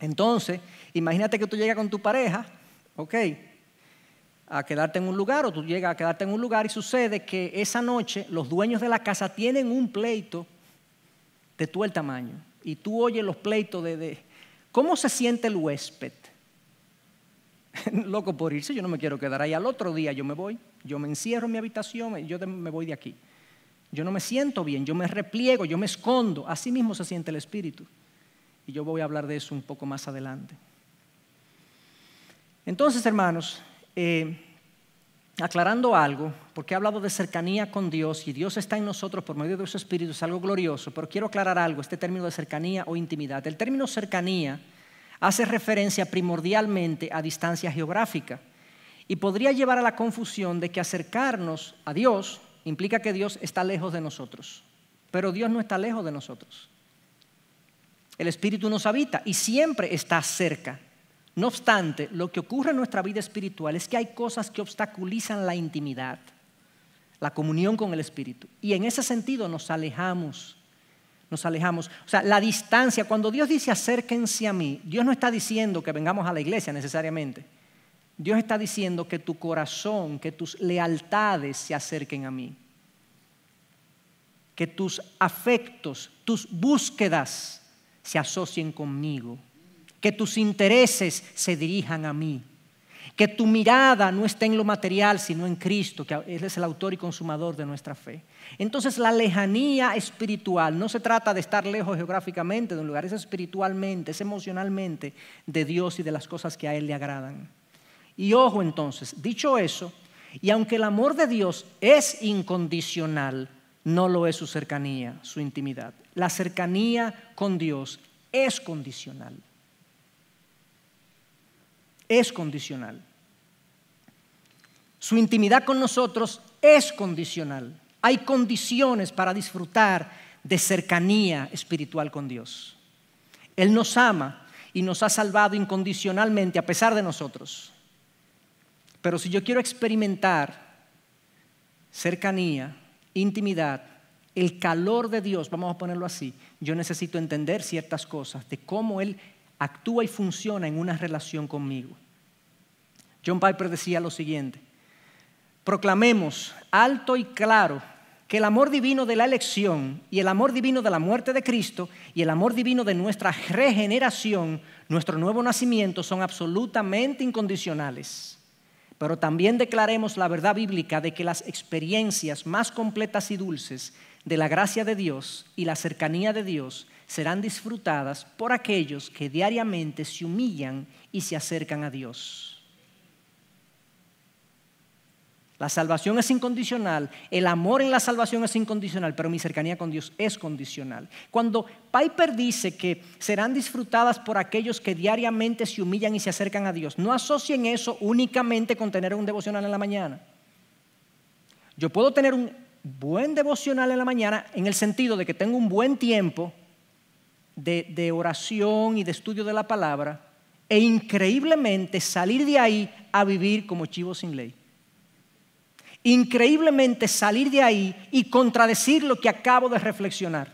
Entonces, imagínate que tú llegas con tu pareja, ok, a quedarte en un lugar o tú llegas a quedarte en un lugar y sucede que esa noche los dueños de la casa tienen un pleito de todo el tamaño y tú oyes los pleitos de, cómo se siente el huésped. loco por irse, yo no me quiero quedar ahí. Al otro día yo me voy, yo me encierro en mi habitación, eh, yo me voy de aquí. Yo no me siento bien, yo me repliego, yo me escondo. Así mismo se siente el espíritu. Y yo voy a hablar de eso un poco más adelante. Entonces, hermanos, eh, aclarando algo, porque he hablado de cercanía con Dios y Dios está en nosotros por medio de su Espíritu, es algo glorioso, pero quiero aclarar algo, este término de cercanía o intimidad. El término cercanía hace referencia primordialmente a distancia geográfica y podría llevar a la confusión de que acercarnos a Dios implica que Dios está lejos de nosotros. Pero Dios no está lejos de nosotros. El Espíritu nos habita y siempre está cerca. No obstante, lo que ocurre en nuestra vida espiritual es que hay cosas que obstaculizan la intimidad, la comunión con el Espíritu. Y en ese sentido nos alejamos nos alejamos. O sea, la distancia, cuando Dios dice acérquense a mí, Dios no está diciendo que vengamos a la iglesia necesariamente. Dios está diciendo que tu corazón, que tus lealtades se acerquen a mí. Que tus afectos, tus búsquedas se asocien conmigo. Que tus intereses se dirijan a mí. Que tu mirada no esté en lo material, sino en Cristo, que Él es el autor y consumador de nuestra fe. Entonces la lejanía espiritual no se trata de estar lejos geográficamente de un lugar, es espiritualmente, es emocionalmente de Dios y de las cosas que a Él le agradan. Y ojo entonces, dicho eso, y aunque el amor de Dios es incondicional, no lo es su cercanía, su intimidad. La cercanía con Dios es condicional es condicional. Su intimidad con nosotros es condicional. Hay condiciones para disfrutar de cercanía espiritual con Dios. Él nos ama y nos ha salvado incondicionalmente a pesar de nosotros. Pero si yo quiero experimentar cercanía, intimidad, el calor de Dios, vamos a ponerlo así, yo necesito entender ciertas cosas de cómo Él actúa y funciona en una relación conmigo. John Piper decía lo siguiente, proclamemos alto y claro que el amor divino de la elección y el amor divino de la muerte de Cristo y el amor divino de nuestra regeneración, nuestro nuevo nacimiento, son absolutamente incondicionales. Pero también declaremos la verdad bíblica de que las experiencias más completas y dulces de la gracia de Dios y la cercanía de Dios serán disfrutadas por aquellos que diariamente se humillan y se acercan a Dios. La salvación es incondicional, el amor en la salvación es incondicional, pero mi cercanía con Dios es condicional. Cuando Piper dice que serán disfrutadas por aquellos que diariamente se humillan y se acercan a Dios, no asocien eso únicamente con tener un devocional en la mañana. Yo puedo tener un buen devocional en la mañana en el sentido de que tengo un buen tiempo de, oración y de estudio de la palabra e increíblemente salir de ahí a vivir como chivo sin ley increíblemente salir de ahí y contradecir lo que acabo de reflexionar.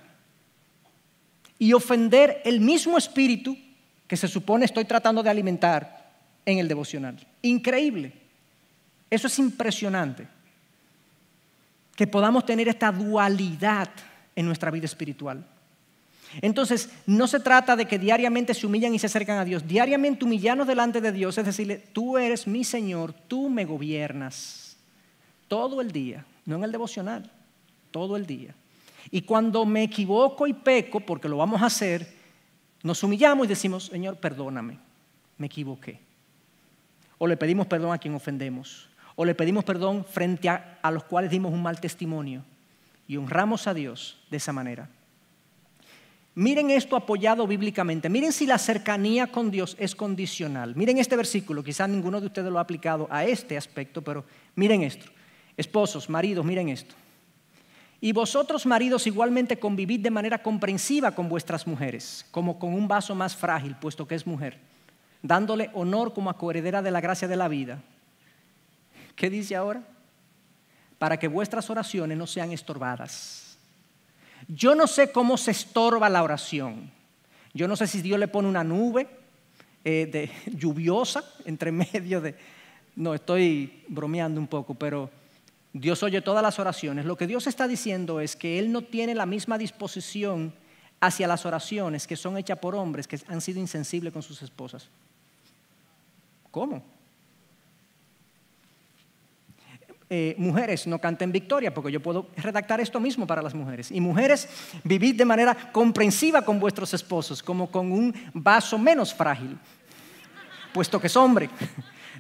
Y ofender el mismo espíritu que se supone estoy tratando de alimentar en el devocional. Increíble. Eso es impresionante. Que podamos tener esta dualidad en nuestra vida espiritual. Entonces, no se trata de que diariamente se humillan y se acercan a Dios. Diariamente humillarnos delante de Dios es decirle, tú eres mi Señor, tú me gobiernas todo el día, no en el devocional, todo el día. Y cuando me equivoco y peco, porque lo vamos a hacer, nos humillamos y decimos, Señor, perdóname, me equivoqué. O le pedimos perdón a quien ofendemos. O le pedimos perdón frente a, los cuales dimos un mal testimonio. Y honramos a Dios de esa manera. Miren esto apoyado bíblicamente. Miren si la cercanía con Dios es condicional. Miren este versículo. Quizás ninguno de ustedes lo ha aplicado a este aspecto, pero miren esto. Esposos, maridos, miren esto. Y vosotros, maridos, igualmente convivid de manera comprensiva con vuestras mujeres, como con un vaso más frágil, puesto que es mujer, dándole honor como a coheredera de la gracia de la vida. ¿Qué dice ahora? Para que vuestras oraciones no sean estorbadas. Yo no sé cómo se estorba la oración. Yo no sé si Dios le pone una nube eh, de, lluviosa entre medio de... No, estoy bromeando un poco, pero Dios oye todas las oraciones. Lo que Dios está diciendo es que Él no tiene la misma disposición hacia las oraciones que son hechas por hombres que han sido insensibles con sus esposas. ¿Cómo? Eh, mujeres, no canten victoria, porque yo puedo redactar esto mismo para las mujeres. Y mujeres, vivid de manera comprensiva con vuestros esposos, como con un vaso menos frágil, puesto que es hombre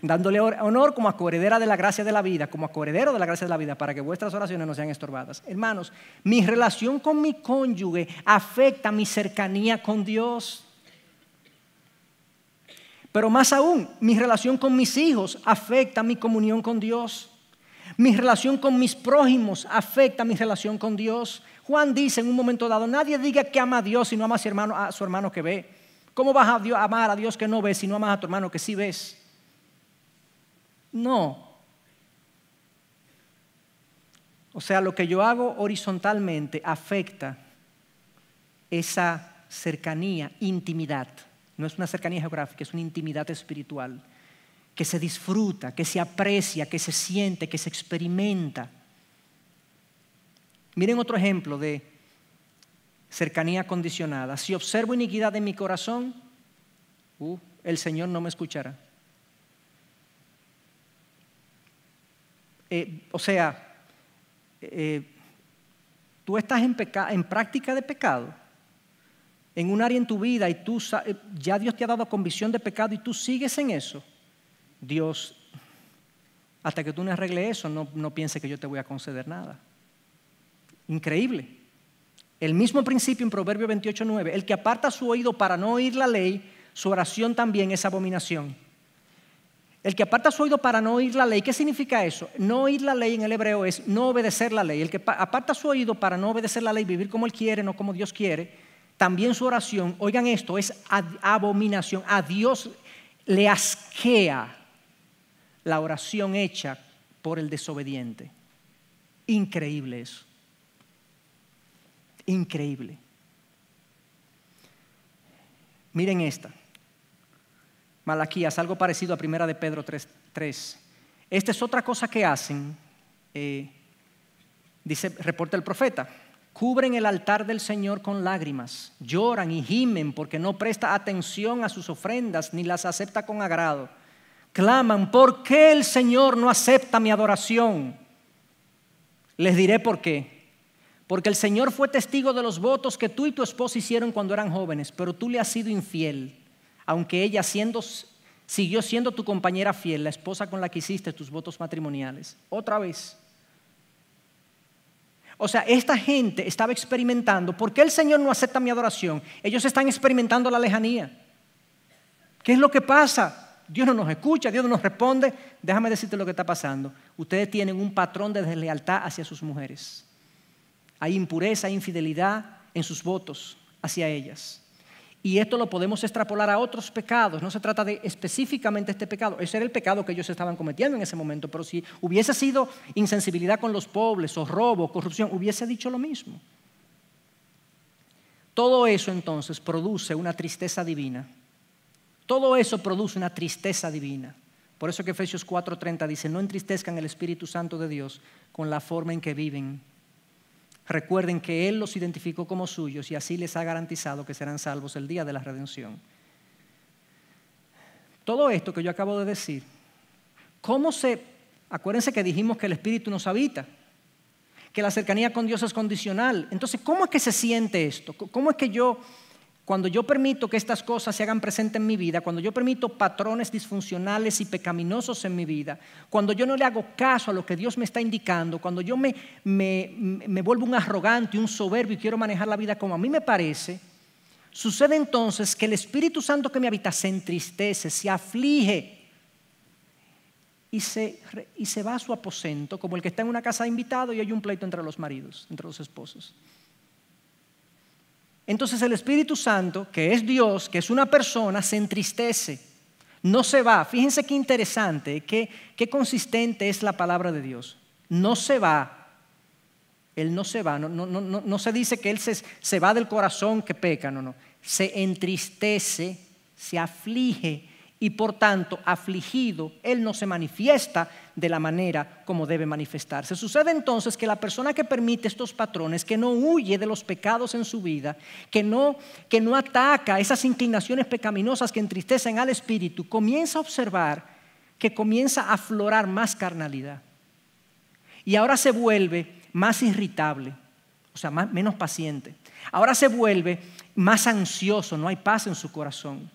dándole honor como acoheredera de la gracia de la vida, como acoheredero de la gracia de la vida, para que vuestras oraciones no sean estorbadas. Hermanos, mi relación con mi cónyuge afecta mi cercanía con Dios. Pero más aún, mi relación con mis hijos afecta mi comunión con Dios. Mi relación con mis prójimos afecta mi relación con Dios. Juan dice en un momento dado, nadie diga que ama a Dios si no ama a su hermano, a su hermano que ve. ¿Cómo vas a amar a Dios que no ves si no amas a tu hermano que sí ves? No. O sea, lo que yo hago horizontalmente afecta esa cercanía, intimidad. No es una cercanía geográfica, es una intimidad espiritual que se disfruta, que se aprecia, que se siente, que se experimenta. Miren otro ejemplo de cercanía condicionada. Si observo iniquidad en mi corazón, uh, el Señor no me escuchará. Eh, o sea, eh, tú estás en, práctica de pecado, en un área en tu vida y eh, ya Dios te ha dado convicción de pecado y tú sigues en eso, Dios, hasta que tú no arregles eso, no, no piense que yo te voy a conceder nada. Increíble. El mismo principio en Proverbio 28.9, el que aparta su oído para no oír la ley, su oración también es abominación. El que aparta su oído para no oír la ley, ¿qué significa eso? No oír la ley en el hebreo es no obedecer la ley. El que aparta su oído para no obedecer la ley, vivir como él quiere, no como Dios quiere, también su oración, oigan esto, es abominación. A Dios le asquea la oración hecha por el desobediente. Increíble eso. Increíble. Miren esta. Malaquías, algo parecido a Primera de Pedro 3. Esta es otra cosa que hacen, eh, dice, reporta el profeta. Cubren el altar del Señor con lágrimas, lloran y gimen porque no presta atención a sus ofrendas ni las acepta con agrado. Claman, ¿por qué el Señor no acepta mi adoración? Les diré por qué. Porque el Señor fue testigo de los votos que tú y tu esposo hicieron cuando eran jóvenes, pero tú le has sido infiel aunque ella siendo, siguió siendo tu compañera fiel, la esposa con la que hiciste tus votos matrimoniales. Otra vez. O sea, esta gente estaba experimentando, ¿por qué el Señor no acepta mi adoración? Ellos están experimentando la lejanía. ¿Qué es lo que pasa? Dios no nos escucha, Dios no nos responde. Déjame decirte lo que está pasando. Ustedes tienen un patrón de deslealtad hacia sus mujeres. Hay impureza, hay infidelidad en sus votos hacia ellas. Y esto lo podemos extrapolar a otros pecados. No se trata de específicamente este pecado. Ese era el pecado que ellos estaban cometiendo en ese momento. Pero si hubiese sido insensibilidad con los pobres o robo, corrupción, hubiese dicho lo mismo. Todo eso entonces produce una tristeza divina. Todo eso produce una tristeza divina. Por eso que Efesios 4:30 dice, no entristezcan el Espíritu Santo de Dios con la forma en que viven Recuerden que Él los identificó como suyos y así les ha garantizado que serán salvos el día de la redención. Todo esto que yo acabo de decir, ¿cómo se... Acuérdense que dijimos que el Espíritu nos habita, que la cercanía con Dios es condicional. Entonces, ¿cómo es que se siente esto? ¿Cómo es que yo cuando yo permito que estas cosas se hagan presentes en mi vida, cuando yo permito patrones disfuncionales y pecaminosos en mi vida, cuando yo no le hago caso a lo que Dios me está indicando, cuando yo me, vuelvo un arrogante, un soberbio y quiero manejar la vida como a mí me parece, sucede entonces que el Espíritu Santo que me habita se entristece, se aflige y se, y se va a su aposento, como el que está en una casa de invitado y hay un pleito entre los maridos, entre los esposos. Entonces el Espíritu Santo, que es Dios, que es una persona, se entristece, no se va. Fíjense qué interesante, qué, consistente es la palabra de Dios. No se va. Él no se va, no, se dice que Él se, se va del corazón que peca, no, no. Se entristece, se aflige, y por tanto afligido, Él no se manifiesta de la manera como debe manifestarse. Sucede entonces que la persona que permite estos patrones, que no huye de los pecados en su vida, que no, que no ataca esas inclinaciones pecaminosas que entristecen al espíritu, comienza a observar que comienza a aflorar más carnalidad. Y ahora se vuelve más irritable, o sea, menos paciente. Ahora se vuelve más ansioso, no hay paz en su corazón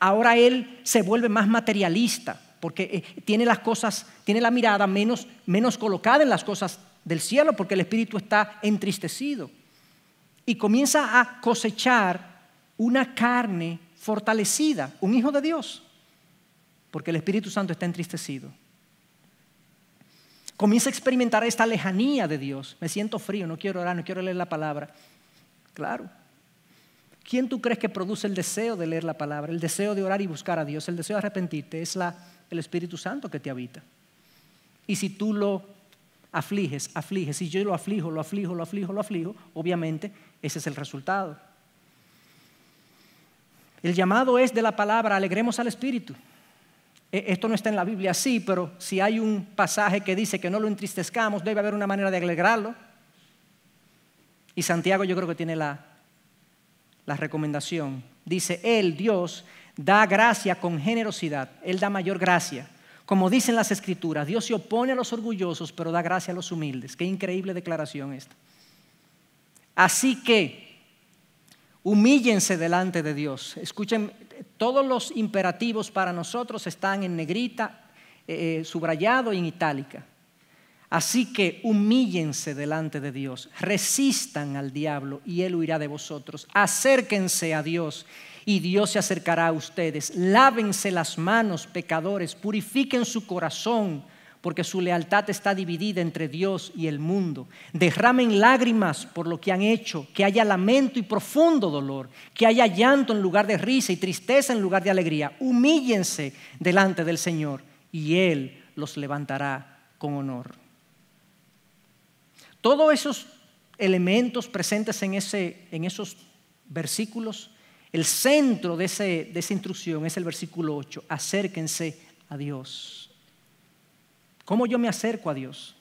Ahora él se vuelve más materialista porque eh, tiene las cosas, tiene la mirada menos, menos colocada en las cosas del cielo porque el espíritu está entristecido. Y comienza a cosechar una carne fortalecida, un hijo de Dios, porque el Espíritu Santo está entristecido. Comienza a experimentar esta lejanía de Dios. Me siento frío, no quiero orar, no quiero leer la palabra. Claro. ¿Quién tú crees que produce el deseo de leer la palabra, el deseo de orar y buscar a Dios, el deseo de arrepentirte? Es la, el Espíritu Santo que te habita. Y si tú lo afliges, afliges, si yo lo aflijo, lo aflijo, lo aflijo, lo aflijo, obviamente ese es el resultado. El llamado es de la palabra, alegremos al Espíritu. E, esto no está en la Biblia así, pero si hay un pasaje que dice que no lo entristezcamos, debe haber una manera de alegrarlo. Y Santiago yo creo que tiene la, la recomendación. Dice, Él, Dios, da gracia con generosidad. Él da mayor gracia. Como dicen las escrituras, Dios se opone a los orgullosos, pero da gracia a los humildes. Qué increíble declaración esta. Así que, humíllense delante de Dios. Escuchen, todos los imperativos para nosotros están en negrita, eh, eh, subrayado y en itálica. Así que humíllense delante de Dios, resistan al diablo y él huirá de vosotros. Acérquense a Dios y Dios se acercará a ustedes. Lávense las manos, pecadores, purifiquen su corazón, porque su lealtad está dividida entre Dios y el mundo. Derramen lágrimas por lo que han hecho, que haya lamento y profundo dolor, que haya llanto en lugar de risa y tristeza en lugar de alegría. Humíllense delante del Señor y Él los levantará con honor. Todos esos elementos presentes en, esos versículos, el centro de, esa instrucción es el versículo 8, acérquense a Dios. ¿Cómo yo me acerco a Dios?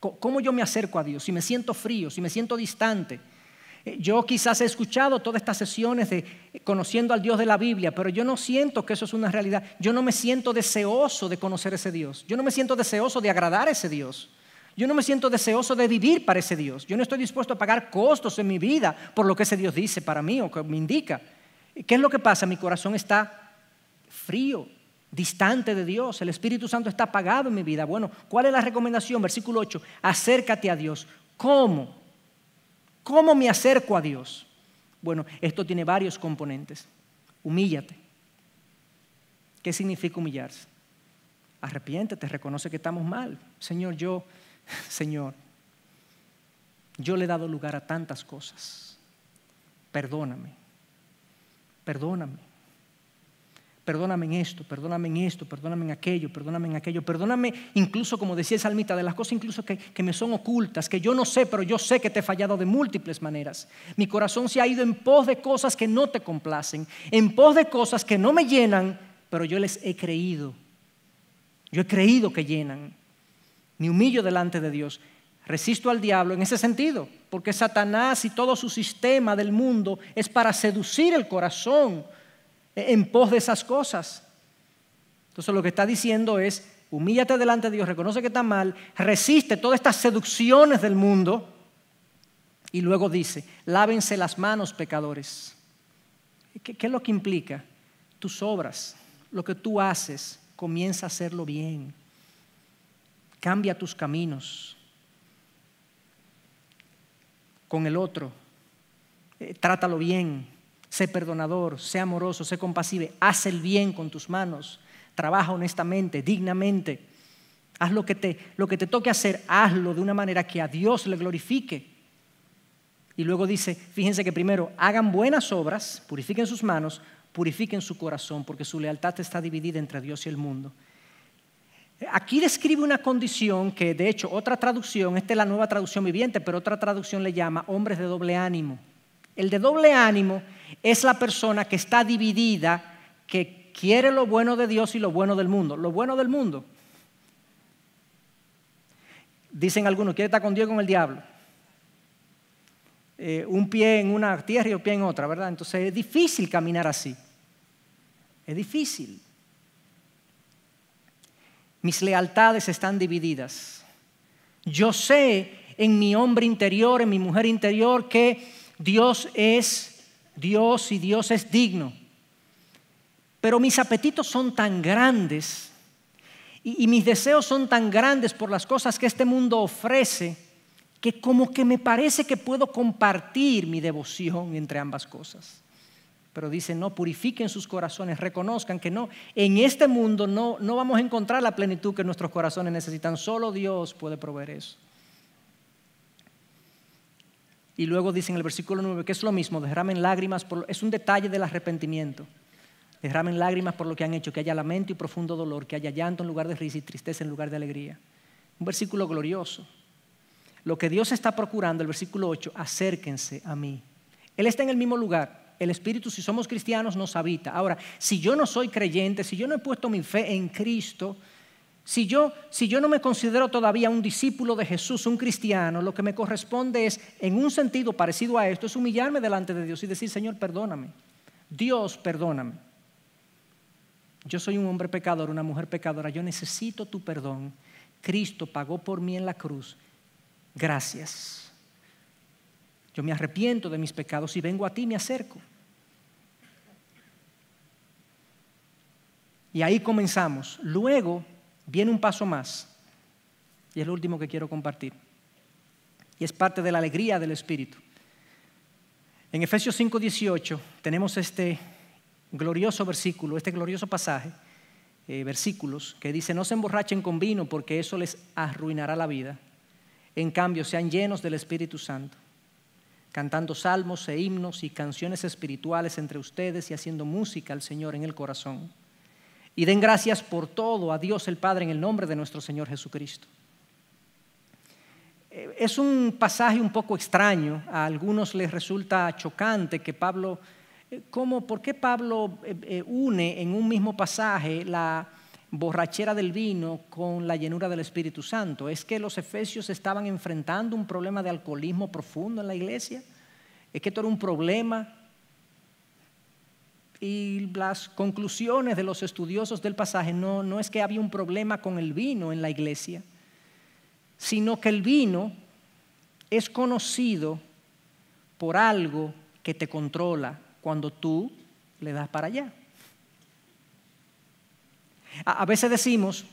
¿Cómo yo me acerco a Dios? Si me siento frío, si me siento distante. Eh, yo quizás he escuchado todas estas sesiones de eh, conociendo al Dios de la Biblia, pero yo no siento que eso es una realidad. Yo no me siento deseoso de conocer ese Dios. Yo no me siento deseoso de agradar a ese Dios. Yo no me siento deseoso de vivir para ese Dios. Yo no estoy dispuesto a pagar costos en mi vida por lo que ese Dios dice para mí o que me indica. ¿Qué es lo que pasa? Mi corazón está frío, distante de Dios. El Espíritu Santo está apagado en mi vida. Bueno, ¿cuál es la recomendación? Versículo 8. Acércate a Dios. ¿Cómo? ¿Cómo me acerco a Dios? Bueno, esto tiene varios componentes. Humíllate. ¿Qué significa humillarse? Arrepiéntete, reconoce que estamos mal. Señor, yo Señor, yo le he dado lugar a tantas cosas. Perdóname. Perdóname. Perdóname en esto, perdóname en esto, perdóname en aquello, perdóname en aquello. Perdóname incluso, como decía el salmista, de las cosas incluso que, que me son ocultas, que yo no sé, pero yo sé que te he fallado de múltiples maneras. Mi corazón se ha ido en pos de cosas que no te complacen, en pos de cosas que no me llenan, pero yo les he creído. Yo he creído que llenan. Ni humillo delante de Dios. Resisto al diablo en ese sentido, porque Satanás y todo su sistema del mundo es para seducir el corazón e-, en pos de esas cosas. Entonces lo que está diciendo es, humíllate delante de Dios, reconoce que está mal, resiste todas estas seducciones del mundo y luego dice, lávense las manos pecadores. ¿Qué, qué es lo que implica? Tus obras, lo que tú haces, comienza a hacerlo bien. Cambia tus caminos con el otro. Eh, trátalo bien. Sé perdonador, sé amoroso, sé compasivo. Haz el bien con tus manos. Trabaja honestamente, dignamente. Haz lo que te, lo que te toque hacer, hazlo de una manera que a Dios le glorifique. Y luego dice, fíjense que primero hagan buenas obras, purifiquen sus manos, purifiquen su corazón, porque su lealtad está dividida entre Dios y el mundo. Aquí describe una condición que, de hecho, otra traducción, esta es la nueva traducción viviente, pero otra traducción le llama hombres de doble ánimo. El de doble ánimo es la persona que está dividida, que quiere lo bueno de Dios y lo bueno del mundo. Lo bueno del mundo. Dicen algunos, quiere estar con Dios y con el diablo. Eh, un pie en una tierra y un pie en otra, ¿verdad? Entonces es difícil caminar así. Es difícil. Mis lealtades están divididas. Yo sé en mi hombre interior, en mi mujer interior, que Dios es Dios y Dios es digno. Pero mis apetitos son tan grandes y, mis deseos son tan grandes por las cosas que este mundo ofrece que como que me parece que puedo compartir mi devoción entre ambas cosas. Pero dice, no, purifiquen sus corazones, reconozcan que no, en este mundo no, no vamos a encontrar la plenitud que nuestros corazones necesitan, solo Dios puede proveer eso. Y luego dice en el versículo 9 que es lo mismo, derramen lágrimas, por, es un detalle del arrepentimiento. Derramen lágrimas por lo que han hecho, que haya lamento y profundo dolor, que haya llanto en lugar de risa y tristeza en lugar de alegría. Un versículo glorioso. Lo que Dios está procurando, el versículo 8, acérquense a mí. Él está en el mismo lugar el Espíritu, si somos cristianos, nos habita. Ahora, si yo no soy creyente, si yo no he puesto mi fe en Cristo, si yo, si yo no me considero todavía un discípulo de Jesús, un cristiano, lo que me corresponde es, en un sentido parecido a esto, es humillarme delante de Dios y decir, Señor, perdóname. Dios, perdóname. Yo soy un hombre pecador, una mujer pecadora. Yo necesito tu perdón. Cristo pagó por mí en la cruz. Gracias. Yo me arrepiento de mis pecados y vengo a ti, me acerco. Y ahí comenzamos. Luego viene un paso más. Y es lo último que quiero compartir. Y es parte de la alegría del Espíritu. En Efesios 5:18 tenemos este glorioso versículo, este glorioso pasaje, eh, versículos, que dice, no se emborrachen con vino porque eso les arruinará la vida. En cambio, sean llenos del Espíritu Santo, cantando salmos e himnos y canciones espirituales entre ustedes y haciendo música al Señor en el corazón y den gracias por todo a Dios el Padre en el nombre de nuestro Señor Jesucristo. Eh, es un pasaje un poco extraño, a algunos les resulta chocante que Pablo, eh, ¿cómo, ¿por qué Pablo eh, une en un mismo pasaje la borrachera del vino con la llenura del Espíritu Santo? ¿Es que los efesios estaban enfrentando un problema de alcoholismo profundo en la iglesia? ¿Es que esto era un problema y las conclusiones de los estudiosos del pasaje no, es que había un problema con el vino en la iglesia, sino que el vino es conocido por algo que te controla cuando tú le das para allá. A, veces decimos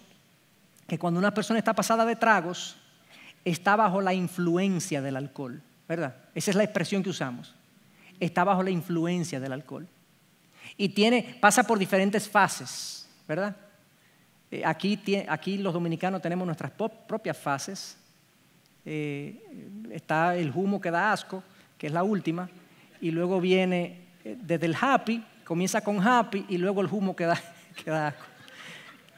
que cuando una persona está pasada de tragos, está bajo la influencia del alcohol, ¿verdad? Esa es la expresión que usamos. Está bajo la influencia del alcohol y tiene, pasa por diferentes fases, ¿verdad? Eh, aquí, aquí los dominicanos tenemos nuestras propias fases. Eh, está el humo que da asco, que es la última, y luego viene eh, desde el happy, comienza con happy y luego el humo que da, asco,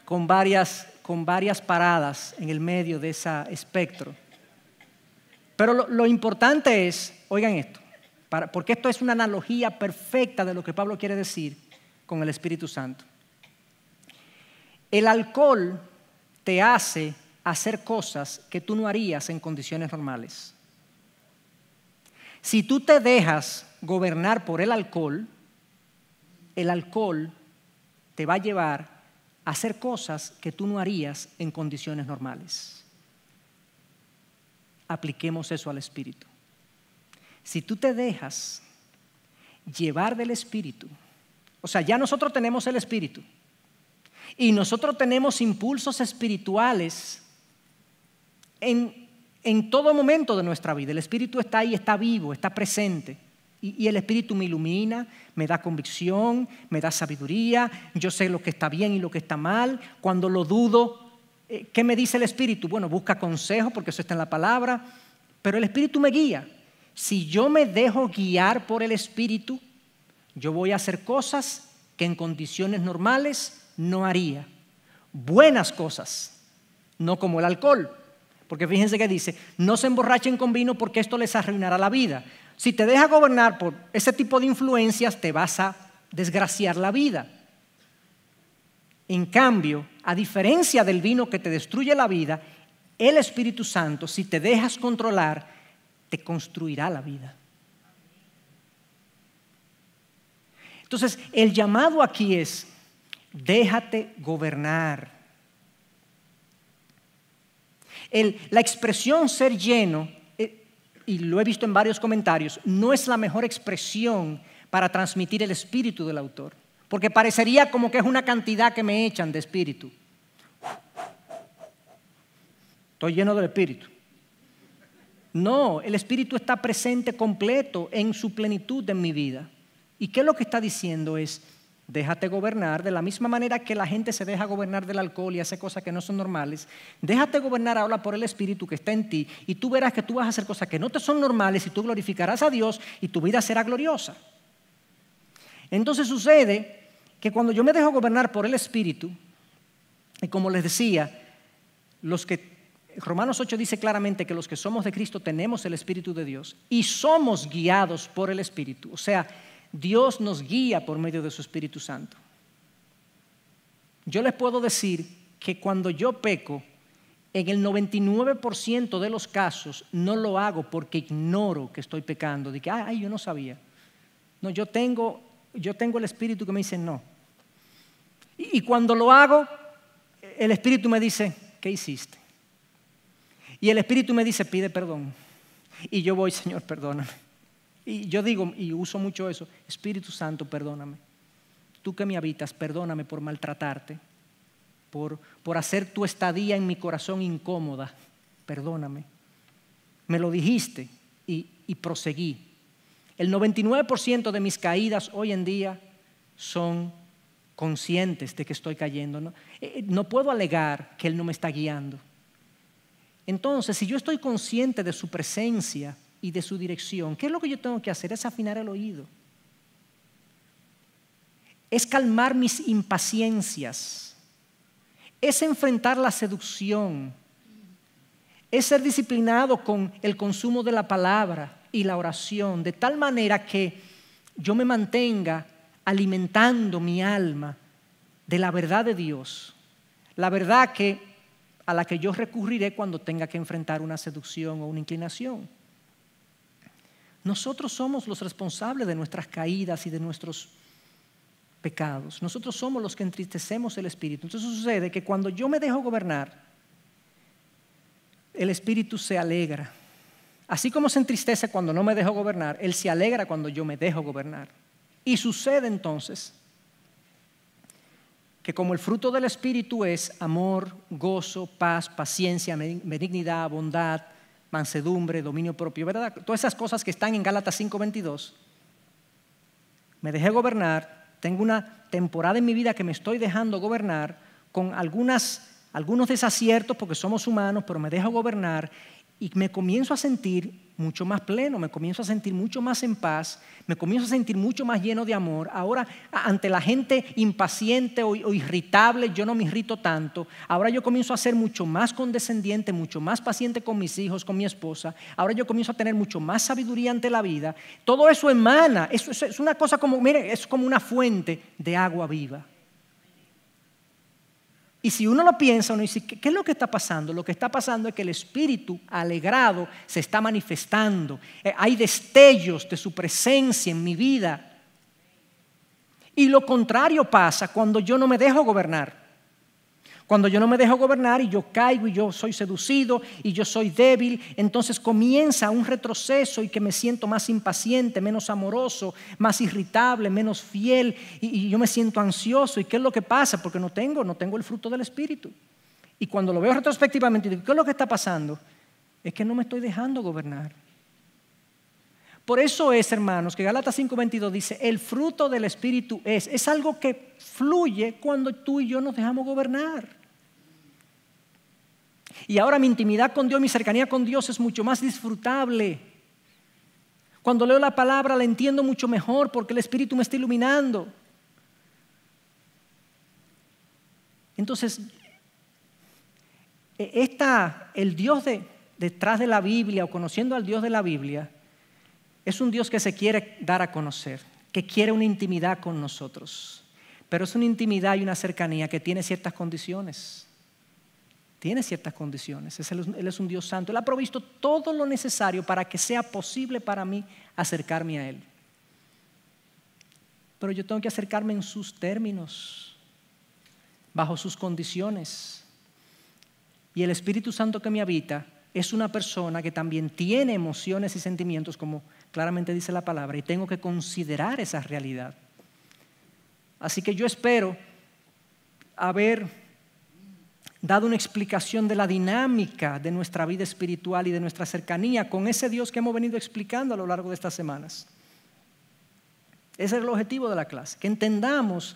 con varias, con varias paradas en el medio de ese espectro. Pero lo importante es, oigan esto, porque esto es una analogía perfecta de lo que Pablo quiere decir con el Espíritu Santo. El alcohol te hace hacer cosas que tú no harías en condiciones normales. Si tú te dejas gobernar por el alcohol, el alcohol te va a llevar a hacer cosas que tú no harías en condiciones normales. Apliquemos eso al espíritu. Si tú te dejas llevar del Espíritu, o sea, ya nosotros tenemos el Espíritu y nosotros tenemos impulsos espirituales en, todo momento de nuestra vida. El Espíritu está ahí, está vivo, está presente. Y, el Espíritu me ilumina, me da convicción, me da sabiduría, yo sé lo que está bien y lo que está mal. Cuando lo dudo, eh, ¿qué me dice el Espíritu? Bueno, busca consejo porque eso está en la palabra, pero el Espíritu me guía si yo me dejo guiar por el Espíritu, yo voy a hacer cosas que en condiciones normales no haría. Buenas cosas, no como el alcohol. Porque fíjense que dice, no se emborrachen con vino porque esto les arruinará la vida. Si te dejas gobernar por ese tipo de influencias, te vas a desgraciar la vida. En cambio, a diferencia del vino que te destruye la vida, el Espíritu Santo, si te dejas controlar, te construirá la vida. Entonces, el llamado aquí es, déjate gobernar. la expresión ser lleno, eh, y lo he visto en varios comentarios, no es la mejor expresión para transmitir el espíritu del autor, porque parecería como que es una cantidad que me echan de espíritu. Estoy lleno del espíritu. No, el Espíritu está presente completo en su plenitud en mi vida. ¿Y qué es lo que está diciendo es, déjate gobernar de la misma manera que la gente se deja gobernar del alcohol y hace cosas que no son normales. Déjate gobernar ahora por el Espíritu que está en ti y tú verás que tú vas a hacer cosas que no te son normales y tú glorificarás a Dios y tu vida será gloriosa. Entonces sucede que cuando yo me dejo gobernar por el Espíritu, y como les decía, los que Romanos 8 dice claramente que los que somos de Cristo tenemos el Espíritu de Dios y somos guiados por el Espíritu. O sea, Dios nos guía por medio de su Espíritu Santo. Yo les puedo decir que cuando yo peco, en el 99% de los casos no lo hago porque ignoro que estoy pecando, de que, ah, ay, yo no sabía. No, yo tengo, yo tengo el espíritu que me dice no. Y, y cuando lo hago, el espíritu me dice, ¿qué hiciste? Y el Espíritu me dice, pide perdón. Y yo voy, Señor, perdóname. Y yo digo, y uso mucho eso, Espíritu Santo, perdóname. Tú que me habitas, perdóname por maltratarte, por, hacer tu estadía en mi corazón incómoda. Perdóname. Me lo dijiste y, proseguí. El 99% de mis caídas hoy en día son conscientes de que estoy cayendo. No, eh, eh, no puedo alegar que Él no me está guiando. Entonces, si yo estoy consciente de su presencia y de su dirección, ¿qué es lo que yo tengo que hacer? Es afinar el oído. Es calmar mis impaciencias. Es enfrentar la seducción. Es ser disciplinado con el consumo de la palabra y la oración, de tal manera que yo me mantenga alimentando mi alma de la verdad de Dios. La verdad que a la que yo recurriré cuando tenga que enfrentar una seducción o una inclinación. Nosotros somos los responsables de nuestras caídas y de nuestros pecados. Nosotros somos los que entristecemos el espíritu. Entonces sucede que cuando yo me dejo gobernar, el espíritu se alegra. Así como se entristece cuando no me dejo gobernar, él se alegra cuando yo me dejo gobernar. Y sucede entonces que como el fruto del Espíritu es amor, gozo, paz, paciencia, benignidad, bondad, mansedumbre, dominio propio, ¿verdad? Todas esas cosas que están en Gálatas 5:22. Me dejé gobernar, tengo una temporada en mi vida que me estoy dejando gobernar con algunas, algunos desaciertos porque somos humanos, pero me dejo gobernar y me comienzo a sentir mucho más pleno, me comienzo a sentir mucho más en paz, me comienzo a sentir mucho más lleno de amor. Ahora, ante la gente impaciente o, irritable, yo no me irrito tanto. Ahora yo comienzo a ser mucho más condescendiente, mucho más paciente con mis hijos, con mi esposa. Ahora yo comienzo a tener mucho más sabiduría ante la vida. Todo eso emana, es una cosa como, mire, es como una fuente de agua viva. Y si uno lo piensa, uno dice, ¿qué, es lo que está pasando? Lo que está pasando es que el Espíritu alegrado se está manifestando. Eh, hay destellos de su presencia en mi vida. Y lo contrario pasa cuando yo no me dejo gobernar. Cuando yo no me dejo gobernar y yo caigo y yo soy seducido y yo soy débil, entonces comienza un retroceso y que me siento más impaciente, menos amoroso, más irritable, menos fiel y, yo me siento ansioso. ¿Y qué es lo que pasa? Porque no tengo, no tengo el fruto del Espíritu. Y cuando lo veo retrospectivamente, digo, ¿qué es lo que está pasando? Es que no me estoy dejando gobernar. Por eso es, hermanos, que Galatas 5:22 dice, el fruto del Espíritu es, es algo que fluye cuando tú y yo nos dejamos gobernar. Y ahora mi intimidad con Dios, mi cercanía con Dios es mucho más disfrutable. Cuando leo la palabra la entiendo mucho mejor porque el Espíritu me está iluminando. Entonces, e-, esta, el Dios de, detrás de la Biblia o conociendo al Dios de la Biblia es un Dios que se quiere dar a conocer, que quiere una intimidad con nosotros. Pero es una intimidad y una cercanía que tiene ciertas condiciones tiene ciertas condiciones. Él es un Dios santo. Él ha provisto todo lo necesario para que sea posible para mí acercarme a Él. Pero yo tengo que acercarme en sus términos, bajo sus condiciones. Y el Espíritu Santo que me habita es una persona que también tiene emociones y sentimientos, como claramente dice la palabra, y tengo que considerar esa realidad. Así que yo espero haber dado una explicación de la dinámica de nuestra vida espiritual y de nuestra cercanía con ese Dios que hemos venido explicando a lo largo de estas semanas. Ese es el objetivo de la clase, que entendamos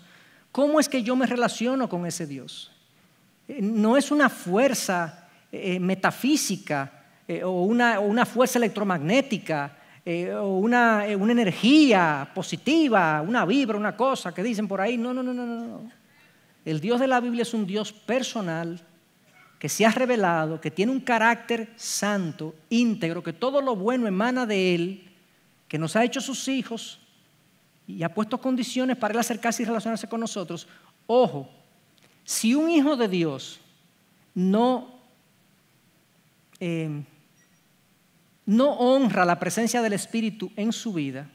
cómo es que yo me relaciono con ese Dios. Eh, no es una fuerza eh, metafísica eh, o, una, fuerza electromagnética o una, una energía positiva, una vibra, una cosa que dicen por ahí. No, no, no, no, no. El Dios de la Biblia es un Dios personal que se ha revelado, que tiene un carácter santo, íntegro, que todo lo bueno emana de Él, que nos ha hecho sus hijos y ha puesto condiciones para Él acercarse y relacionarse con nosotros. Ojo, si un hijo de Dios no, eh, no honra la presencia del Espíritu en su vida,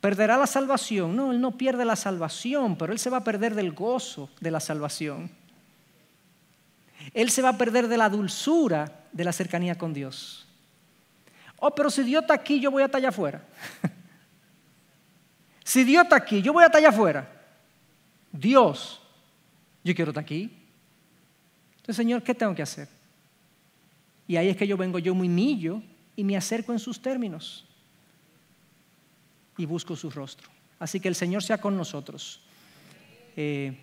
¿Perderá la salvación? No, él no pierde la salvación, pero él se va a perder del gozo de la salvación. Él se va a perder de la dulzura de la cercanía con Dios. Oh, pero si Dios está aquí, yo voy a estar allá afuera. si Dios está aquí, yo voy a estar allá afuera. Dios, yo quiero estar aquí. Entonces, Señor, ¿qué tengo que hacer? Y ahí es que yo vengo, yo muy humillo y me acerco en sus términos y busco su rostro. Así que el Señor sea con nosotros eh,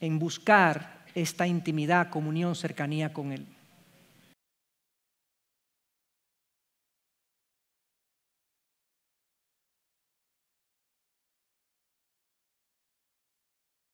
en buscar esta intimidad, comunión, cercanía con Él.